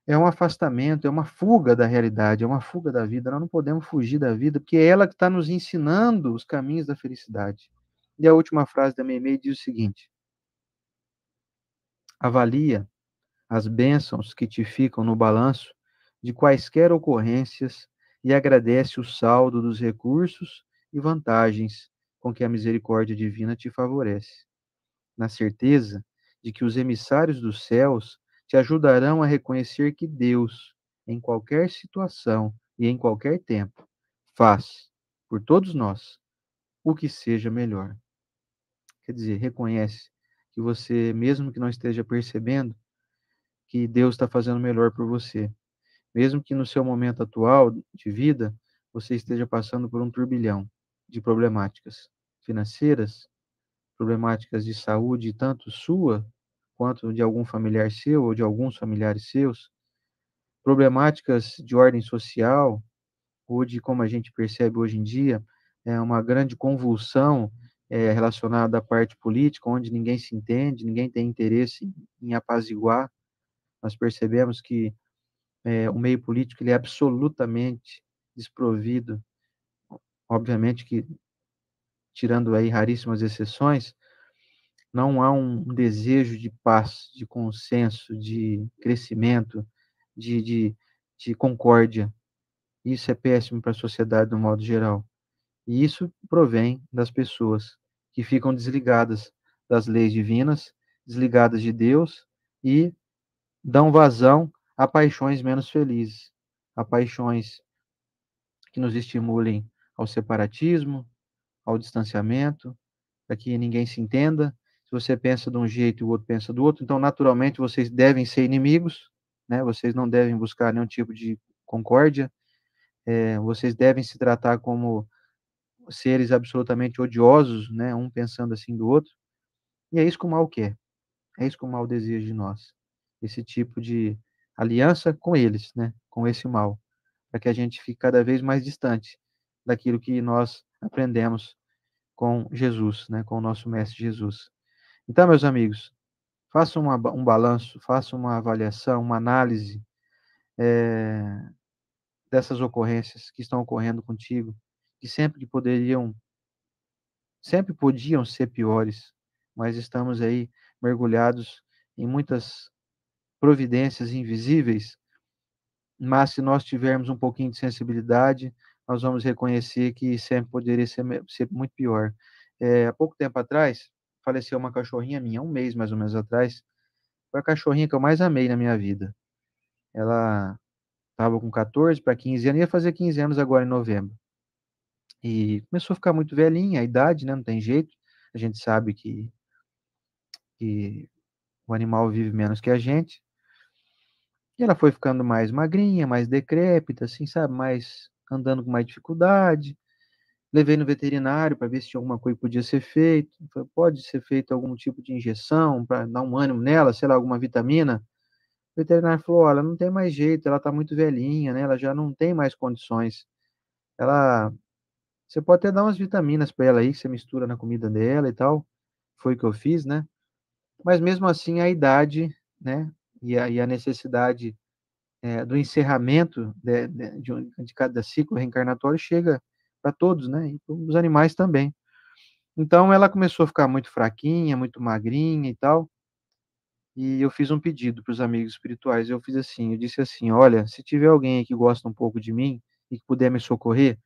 É um afastamento, é uma fuga da realidade, é uma fuga da vida. Nós não podemos fugir da vida, porque é ela que está nos ensinando os caminhos da felicidade. E a última frase da Meimei diz o seguinte: Avalia as bênçãos que te ficam no balanço de quaisquer ocorrências e agradece o saldo dos recursos e vantagens com que a misericórdia divina te favorece, na certeza de que os emissários dos céus te ajudarão a reconhecer que Deus, em qualquer situação e em qualquer tempo, faz por todos nós o que seja melhor. Quer dizer, reconhece que você, mesmo que não esteja percebendo, que Deus está fazendo melhor por você mesmo que no seu momento atual de vida você esteja passando por um turbilhão de problemáticas financeiras, problemáticas de saúde, tanto sua quanto de algum familiar seu ou de alguns familiares seus, problemáticas de ordem social, ou de como a gente percebe hoje em dia, é uma grande convulsão é, relacionada à parte política, onde ninguém se entende, ninguém tem interesse em apaziguar. Nós percebemos que é, o meio político ele é absolutamente desprovido, obviamente que tirando aí raríssimas exceções, não há um desejo de paz, de consenso, de crescimento, de, de, de concórdia. Isso é péssimo para a sociedade, no modo geral. E isso provém das pessoas que ficam desligadas das leis divinas, desligadas de Deus e dão vazão a paixões menos felizes, a paixões que nos estimulem ao separatismo, ao distanciamento, para que ninguém se entenda. Se você pensa de um jeito e o outro pensa do outro, então naturalmente vocês devem ser inimigos, né? Vocês não devem buscar nenhum tipo de concórdia. É, vocês devem se tratar como seres absolutamente odiosos, né? Um pensando assim do outro. E é isso que o mal quer. É isso que o mal deseja de nós. Esse tipo de aliança com eles, né, com esse mal, para que a gente fique cada vez mais distante daquilo que nós aprendemos com Jesus, né, com o nosso mestre Jesus. Então, meus amigos, faça uma, um balanço, faça uma avaliação, uma análise é, dessas ocorrências que estão ocorrendo contigo, que sempre poderiam, sempre podiam ser piores, mas estamos aí mergulhados em muitas providências invisíveis, mas se nós tivermos um pouquinho de sensibilidade, nós vamos reconhecer que sempre poderia ser, ser muito pior. É, há pouco tempo atrás, faleceu uma cachorrinha minha, um mês mais ou menos atrás, foi a cachorrinha que eu mais amei na minha vida. Ela estava com 14 para 15 anos, ia fazer 15 anos agora em novembro. E começou a ficar muito velhinha, a idade, né? Não tem jeito. A gente sabe que, que o animal vive menos que a gente. E ela foi ficando mais magrinha, mais decrépita, assim, sabe? Mais andando com mais dificuldade. Levei no veterinário para ver se tinha alguma coisa que podia ser feito. Falei, pode ser feito algum tipo de injeção para dar um ânimo nela, sei lá, alguma vitamina. O veterinário falou: olha, não tem mais jeito, ela está muito velhinha, né? Ela já não tem mais condições. Ela. Você pode até dar umas vitaminas para ela aí, que você mistura na comida dela e tal. Foi o que eu fiz, né? Mas mesmo assim, a idade, né? e a, e a necessidade é, do encerramento de, de, de, um, de, cada ciclo reencarnatório chega para todos, né? E os animais também. Então ela começou a ficar muito fraquinha, muito magrinha e tal. E eu fiz um pedido para os amigos espirituais. Eu fiz assim, eu disse assim, olha, se tiver alguém que gosta um pouco de mim e que puder me socorrer,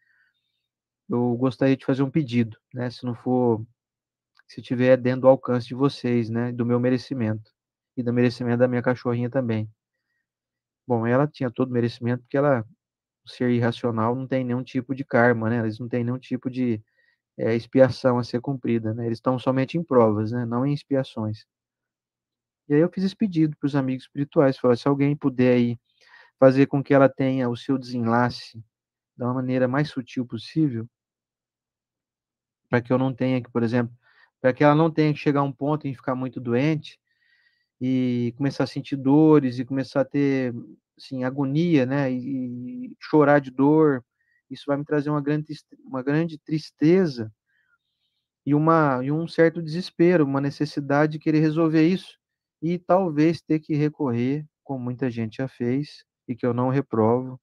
eu gostaria de fazer um pedido, né? Se não for, se tiver dentro do alcance de vocês, né? Do meu merecimento e do merecimento da minha cachorrinha também. Bom, ela tinha todo o merecimento porque ela, o ser irracional, não tem nenhum tipo de karma, né? Eles não têm nenhum tipo de é, expiação a ser cumprida, né? Eles estão somente em provas, né? Não em expiações. E aí eu fiz esse pedido para os amigos espirituais, falar se alguém puder aí fazer com que ela tenha o seu desenlace da maneira mais sutil possível, para que eu não tenha que, por exemplo, para que ela não tenha que chegar a um ponto em ficar muito doente e começar a sentir dores e começar a ter assim, agonia, né? E, e chorar de dor. Isso vai me trazer uma grande, uma grande tristeza e, uma, e um certo desespero, uma necessidade de querer resolver isso e talvez ter que recorrer, como muita gente já fez e que eu não reprovo,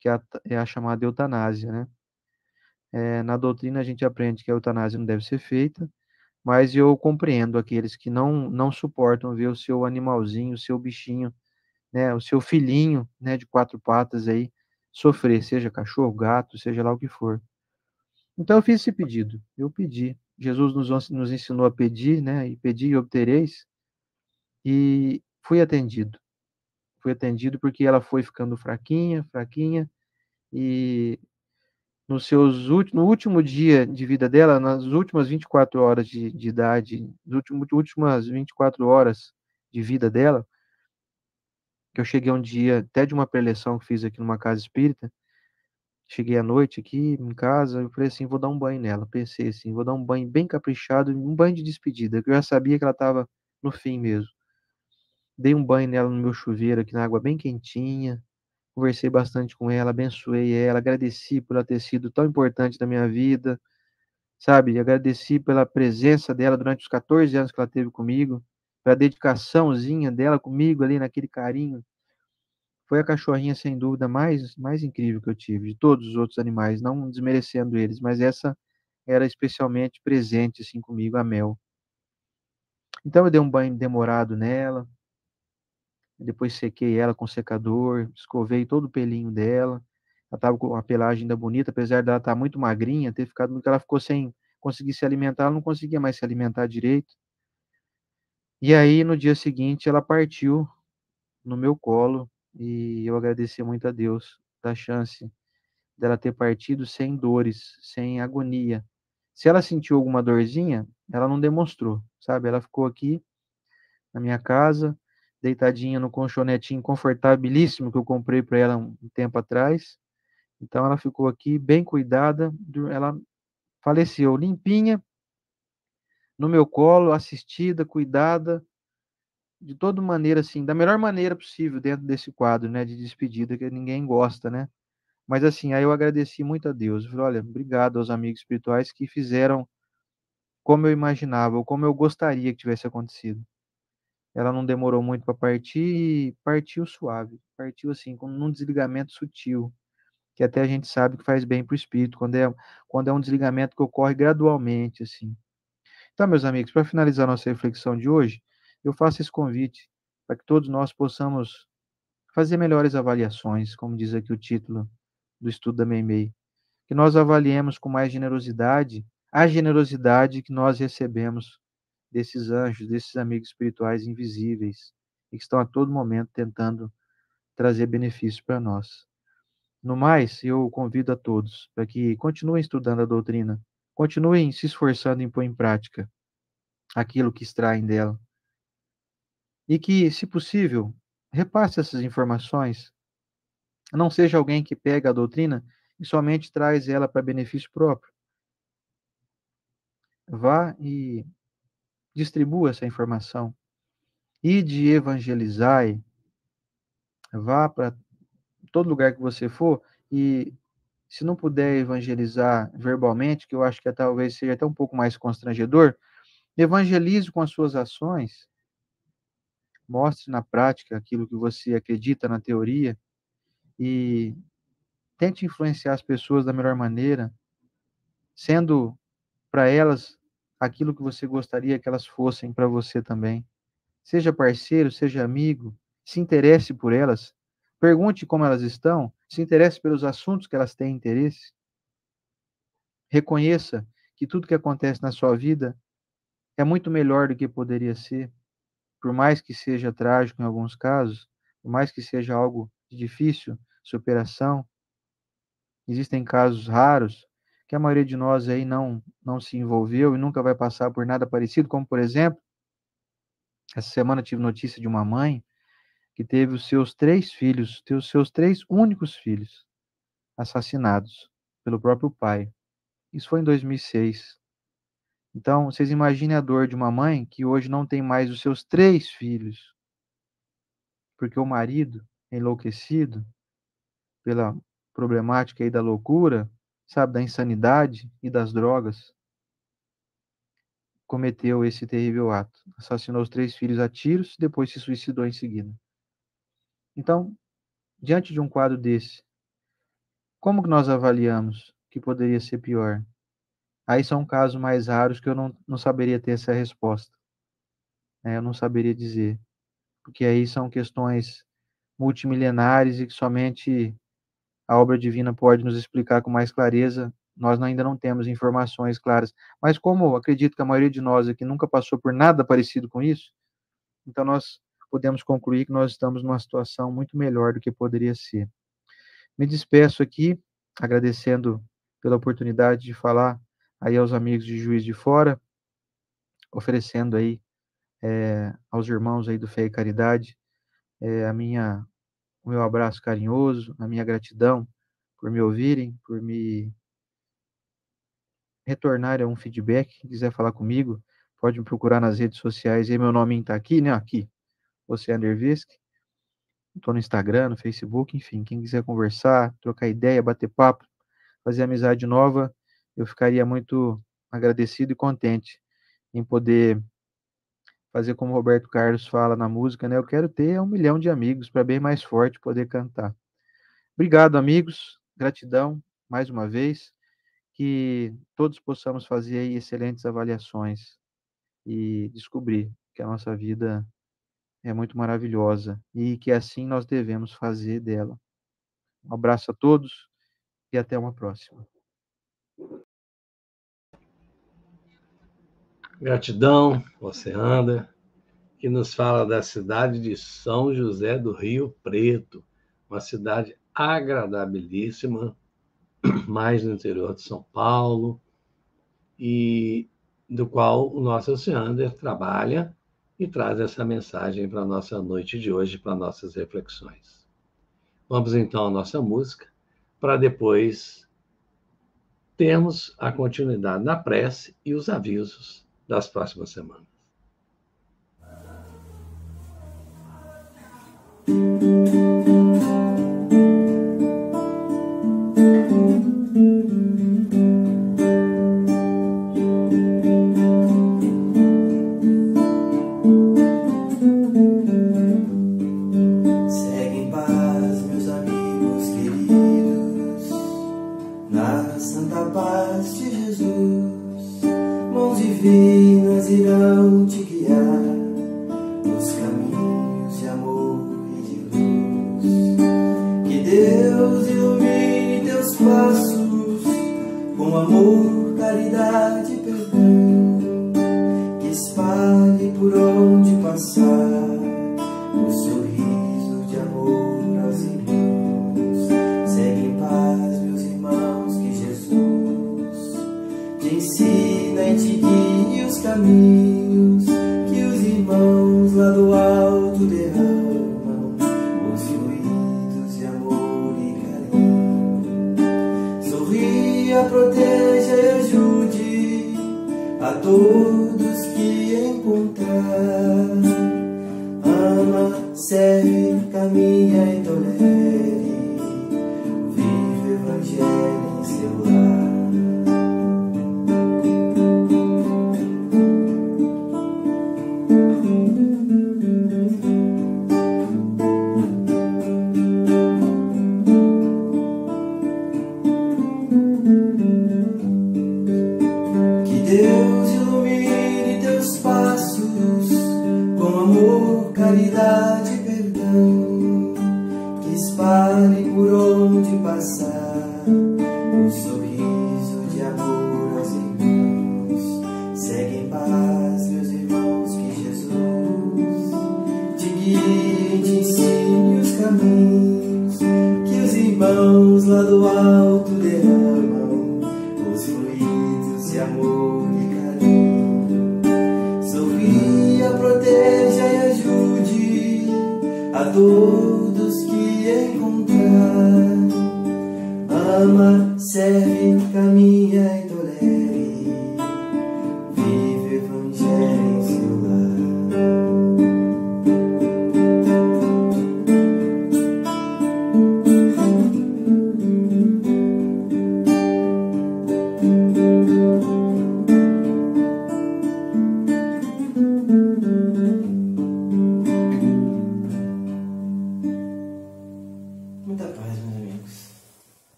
que é a, é a chamada eutanásia, né? É, na doutrina a gente aprende que a eutanásia não deve ser feita, mas eu compreendo aqueles que não não suportam ver o seu animalzinho, o seu bichinho, né, o seu filhinho, né, de quatro patas aí sofrer, seja cachorro, gato, seja lá o que for. Então eu fiz esse pedido, eu pedi. Jesus nos, nos ensinou a pedir, né, e pedi e obtereis, e fui atendido. Fui atendido porque ela foi ficando fraquinha, fraquinha, e nos seus últimos, no último dia de vida dela, nas últimas 24 horas de, de idade, nas últimas 24 horas de vida dela, que eu cheguei um dia, até de uma preleção que fiz aqui numa casa espírita, cheguei à noite aqui em casa, eu falei assim, vou dar um banho nela, pensei assim, vou dar um banho bem caprichado, um banho de despedida, que eu já sabia que ela estava no fim mesmo. Dei um banho nela no meu chuveiro aqui na água bem quentinha, conversei bastante com ela, abençoei ela, agradeci por ela ter sido tão importante na minha vida, sabe? Agradeci pela presença dela durante os 14 anos que ela teve comigo, pela dedicaçãozinha dela comigo ali naquele carinho. Foi a cachorrinha sem dúvida mais mais incrível que eu tive de todos os outros animais, não desmerecendo eles, mas essa era especialmente presente assim comigo a Mel. Então eu dei um banho demorado nela, depois sequei ela com secador, escovei todo o pelinho dela. Ela tava com a pelagem ainda bonita, apesar dela estar tá muito magrinha, ter ficado muito, ela ficou sem conseguir se alimentar, ela não conseguia mais se alimentar direito. E aí, no dia seguinte, ela partiu no meu colo e eu agradeci muito a Deus da chance dela ter partido sem dores, sem agonia. Se ela sentiu alguma dorzinha, ela não demonstrou, sabe? Ela ficou aqui na minha casa, deitadinha no colchonetinho confortabilíssimo que eu comprei para ela um tempo atrás. Então ela ficou aqui bem cuidada, ela faleceu limpinha, no meu colo, assistida, cuidada, de toda maneira, assim, da melhor maneira possível dentro desse quadro, né, de despedida que ninguém gosta, né? Mas assim, aí eu agradeci muito a Deus. falei, olha, obrigado aos amigos espirituais que fizeram como eu imaginava, ou como eu gostaria que tivesse acontecido. Ela não demorou muito para partir e partiu suave, partiu assim, com um desligamento sutil, que até a gente sabe que faz bem para o espírito, quando é, quando é um desligamento que ocorre gradualmente, assim. Então, meus amigos, para finalizar nossa reflexão de hoje, eu faço esse convite para que todos nós possamos fazer melhores avaliações, como diz aqui o título do estudo da Meimei, que nós avaliemos com mais generosidade a generosidade que nós recebemos desses anjos, desses amigos espirituais invisíveis e que estão a todo momento tentando trazer benefício para nós. No mais, eu convido a todos para que continuem estudando a doutrina, continuem se esforçando em pôr em prática aquilo que extraem dela. E que, se possível, repasse essas informações. Não seja alguém que pega a doutrina e somente traz ela para benefício próprio. Vá e distribua essa informação. E de evangelizai. Vá para todo lugar que você for e se não puder evangelizar verbalmente, que eu acho que é, talvez seja até um pouco mais constrangedor, evangelize com as suas ações. Mostre na prática aquilo que você acredita na teoria e tente influenciar as pessoas da melhor maneira, sendo para elas aquilo que você gostaria que elas fossem para você também. Seja parceiro, seja amigo, se interesse por elas, pergunte como elas estão, se interesse pelos assuntos que elas têm interesse. Reconheça que tudo que acontece na sua vida é muito melhor do que poderia ser, por mais que seja trágico em alguns casos, por mais que seja algo de difícil superação. Existem casos raros que a maioria de nós aí não, não se envolveu e nunca vai passar por nada parecido, como por exemplo, essa semana tive notícia de uma mãe que teve os seus três filhos, teve os seus três únicos filhos assassinados pelo próprio pai. Isso foi em 2006. Então, vocês imaginem a dor de uma mãe que hoje não tem mais os seus três filhos, porque o marido, é enlouquecido pela problemática aí da loucura, sabe, da insanidade e das drogas, cometeu esse terrível ato. Assassinou os três filhos a tiros, e depois se suicidou em seguida. Então, diante de um quadro desse, como que nós avaliamos que poderia ser pior? Aí são casos mais raros que eu não, não saberia ter essa resposta. É, eu não saberia dizer. Porque aí são questões multimilenares e que somente a obra divina pode nos explicar com mais clareza. Nós ainda não temos informações claras. Mas, como acredito que a maioria de nós aqui nunca passou por nada parecido com isso, então nós podemos concluir que nós estamos numa situação muito melhor do que poderia ser. Me despeço aqui, agradecendo pela oportunidade de falar aí aos amigos de Juiz de Fora, oferecendo aí é, aos irmãos aí do Fé e Caridade é, a minha o meu abraço carinhoso, a minha gratidão por me ouvirem, por me retornar a um feedback. Quem quiser falar comigo, pode me procurar nas redes sociais. E meu nome está aqui, né? Aqui, Oceano Ervisk. Estou no Instagram, no Facebook, enfim. Quem quiser conversar, trocar ideia, bater papo, fazer amizade nova, eu ficaria muito agradecido e contente em poder fazer como Roberto Carlos fala na música, né? Eu quero ter um milhão de amigos para bem mais forte poder cantar. Obrigado, amigos. Gratidão mais uma vez. Que todos possamos fazer excelentes avaliações e descobrir que a nossa vida é muito maravilhosa e que assim nós devemos fazer dela. Um abraço a todos e até uma próxima. Gratidão, você anda, que nos fala da cidade de São José do Rio Preto, uma cidade agradabilíssima, [clears throat] mais no interior de São Paulo, e do qual o nosso Oceander trabalha e traz essa mensagem para a nossa noite de hoje, para nossas reflexões. Vamos então à nossa música, para depois termos a continuidade na prece e os avisos das próximas semanas. irão te guiar nos caminhos de amor e de luz. Que Deus ilumine teus passos com amor, caridade e perdão. Que espalhe por onde passar. dor.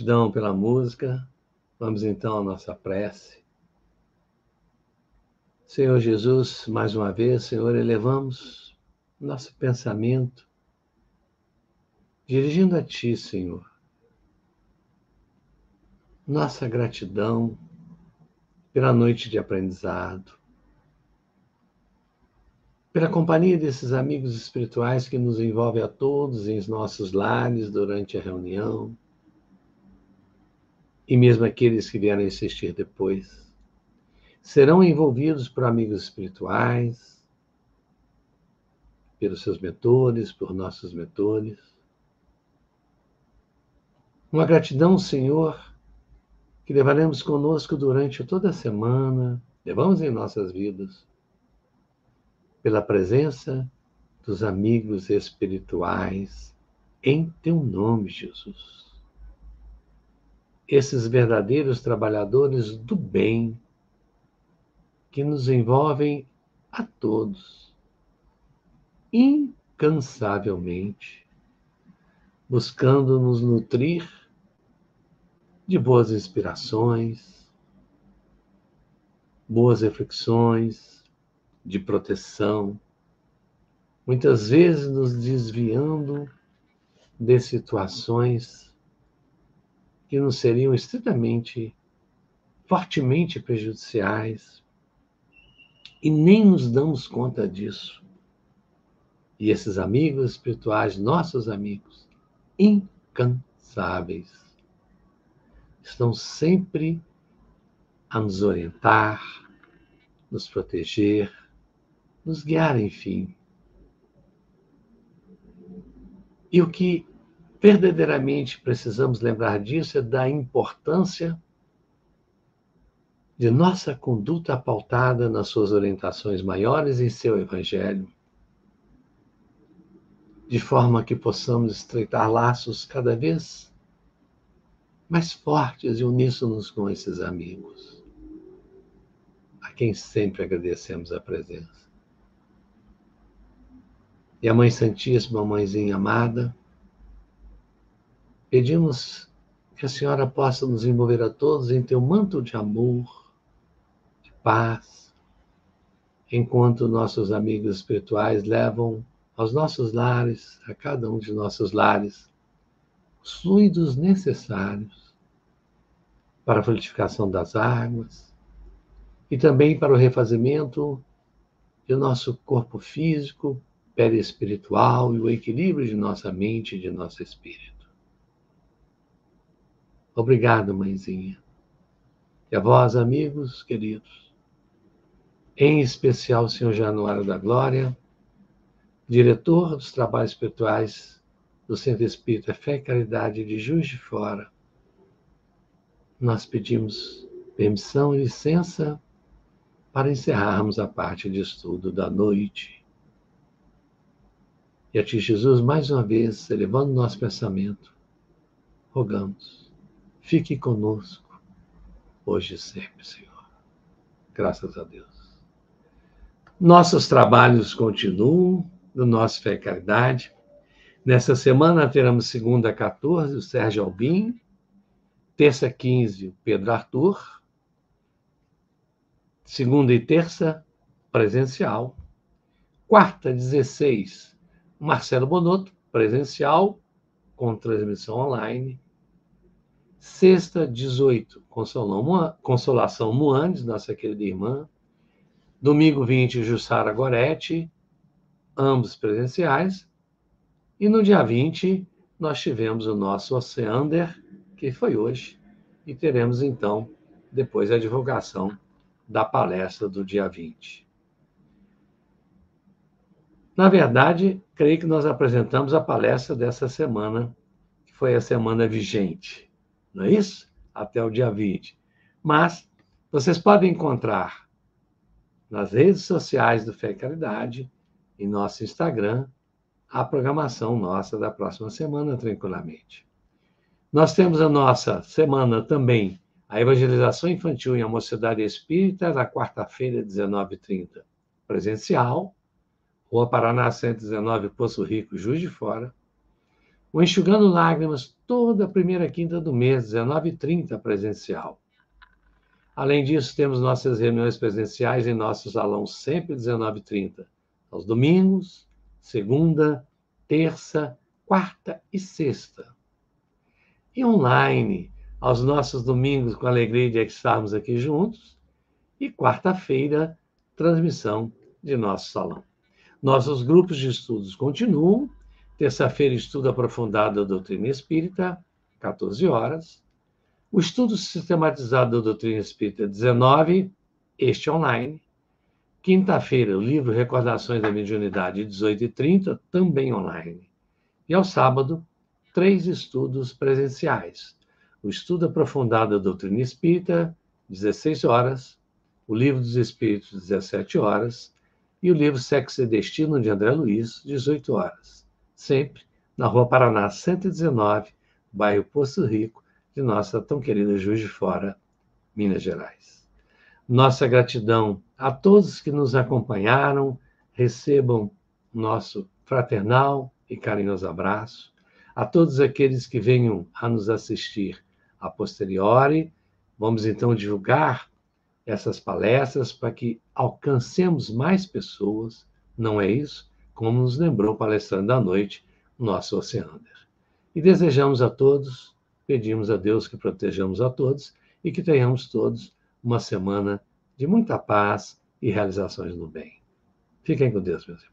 Gratidão pela música. Vamos então à nossa prece. Senhor Jesus, mais uma vez, Senhor, elevamos nosso pensamento dirigindo a Ti, Senhor. Nossa gratidão pela noite de aprendizado, pela companhia desses amigos espirituais que nos envolvem a todos em nossos lares durante a reunião e mesmo aqueles que vieram insistir depois, serão envolvidos por amigos espirituais, pelos seus mentores, por nossos mentores. Uma gratidão, Senhor, que levaremos conosco durante toda a semana, levamos em nossas vidas, pela presença dos amigos espirituais, em teu nome, Jesus esses verdadeiros trabalhadores do bem que nos envolvem a todos, incansavelmente, buscando nos nutrir de boas inspirações, boas reflexões, de proteção, muitas vezes nos desviando de situações que não seriam estritamente, fortemente prejudiciais, e nem nos damos conta disso. E esses amigos espirituais, nossos amigos, incansáveis, estão sempre a nos orientar, nos proteger, nos guiar, enfim. E o que verdadeiramente precisamos lembrar disso é da importância de nossa conduta pautada nas suas orientações maiores em seu Evangelho, de forma que possamos estreitar laços cada vez mais fortes e uníssonos com esses amigos, a quem sempre agradecemos a presença. E a Mãe Santíssima, Mãezinha amada, Pedimos que a Senhora possa nos envolver a todos em teu manto de amor, de paz, enquanto nossos amigos espirituais levam aos nossos lares, a cada um de nossos lares, os fluidos necessários para a frutificação das águas e também para o refazimento do nosso corpo físico, pele espiritual e o equilíbrio de nossa mente e de nosso espírito. Obrigado, mãezinha. E a vós, amigos queridos, em especial o senhor Januário da Glória, diretor dos trabalhos espirituais do Centro Espírita Fé e Caridade de Juiz de Fora, nós pedimos permissão e licença para encerrarmos a parte de estudo da noite. E a Ti Jesus, mais uma vez, elevando nosso pensamento, rogamos Fique conosco, hoje e sempre, Senhor. Graças a Deus. Nossos trabalhos continuam, no nosso Fé Caridade. Nessa semana teremos segunda 14, o Sérgio Albim. Terça 15, o Pedro Arthur. Segunda e terça, presencial. Quarta 16, Marcelo Bonotto, presencial, com transmissão online. Sexta, 18, Consolação Moandes, nossa querida irmã. Domingo 20, Jussara Goretti, ambos presenciais. E no dia 20, nós tivemos o nosso Oceander, que foi hoje, e teremos então depois a divulgação da palestra do dia 20. Na verdade, creio que nós apresentamos a palestra dessa semana, que foi a semana vigente não é isso? Até o dia 20. Mas vocês podem encontrar nas redes sociais do Fé e Caridade, em nosso Instagram, a programação nossa da próxima semana, tranquilamente. Nós temos a nossa semana também, a Evangelização Infantil e a Mocidade Espírita, na quarta-feira, 19h30, presencial, Rua Paraná 119, Poço Rico, Juiz de Fora. O Enxugando Lágrimas, toda primeira quinta do mês, 19h30, presencial. Além disso, temos nossas reuniões presenciais em nosso salão, sempre 19h30, aos domingos, segunda, terça, quarta e sexta. E online, aos nossos domingos, com a alegria de estarmos aqui juntos, e quarta-feira, transmissão de nosso salão. Nossos grupos de estudos continuam Terça-feira, estudo aprofundado da doutrina espírita, 14 horas. O estudo sistematizado da doutrina espírita, 19, este online. Quinta-feira, o livro Recordações da Mediunidade, 18h30, também online. E ao sábado, três estudos presenciais. O estudo aprofundado da doutrina espírita, 16 horas. O livro dos Espíritos, 17 horas. E o livro Sexo e Destino, de André Luiz, 18 horas sempre na Rua Paraná 119, bairro Poço Rico, de nossa tão querida Juiz de Fora, Minas Gerais. Nossa gratidão a todos que nos acompanharam, recebam nosso fraternal e carinhoso abraço, a todos aqueles que venham a nos assistir a posteriori, vamos então divulgar essas palestras para que alcancemos mais pessoas, não é isso? como nos lembrou o palestrante da noite, nosso Oceander. E desejamos a todos, pedimos a Deus que protejamos a todos e que tenhamos todos uma semana de muita paz e realizações no bem. Fiquem com Deus, meus irmãos.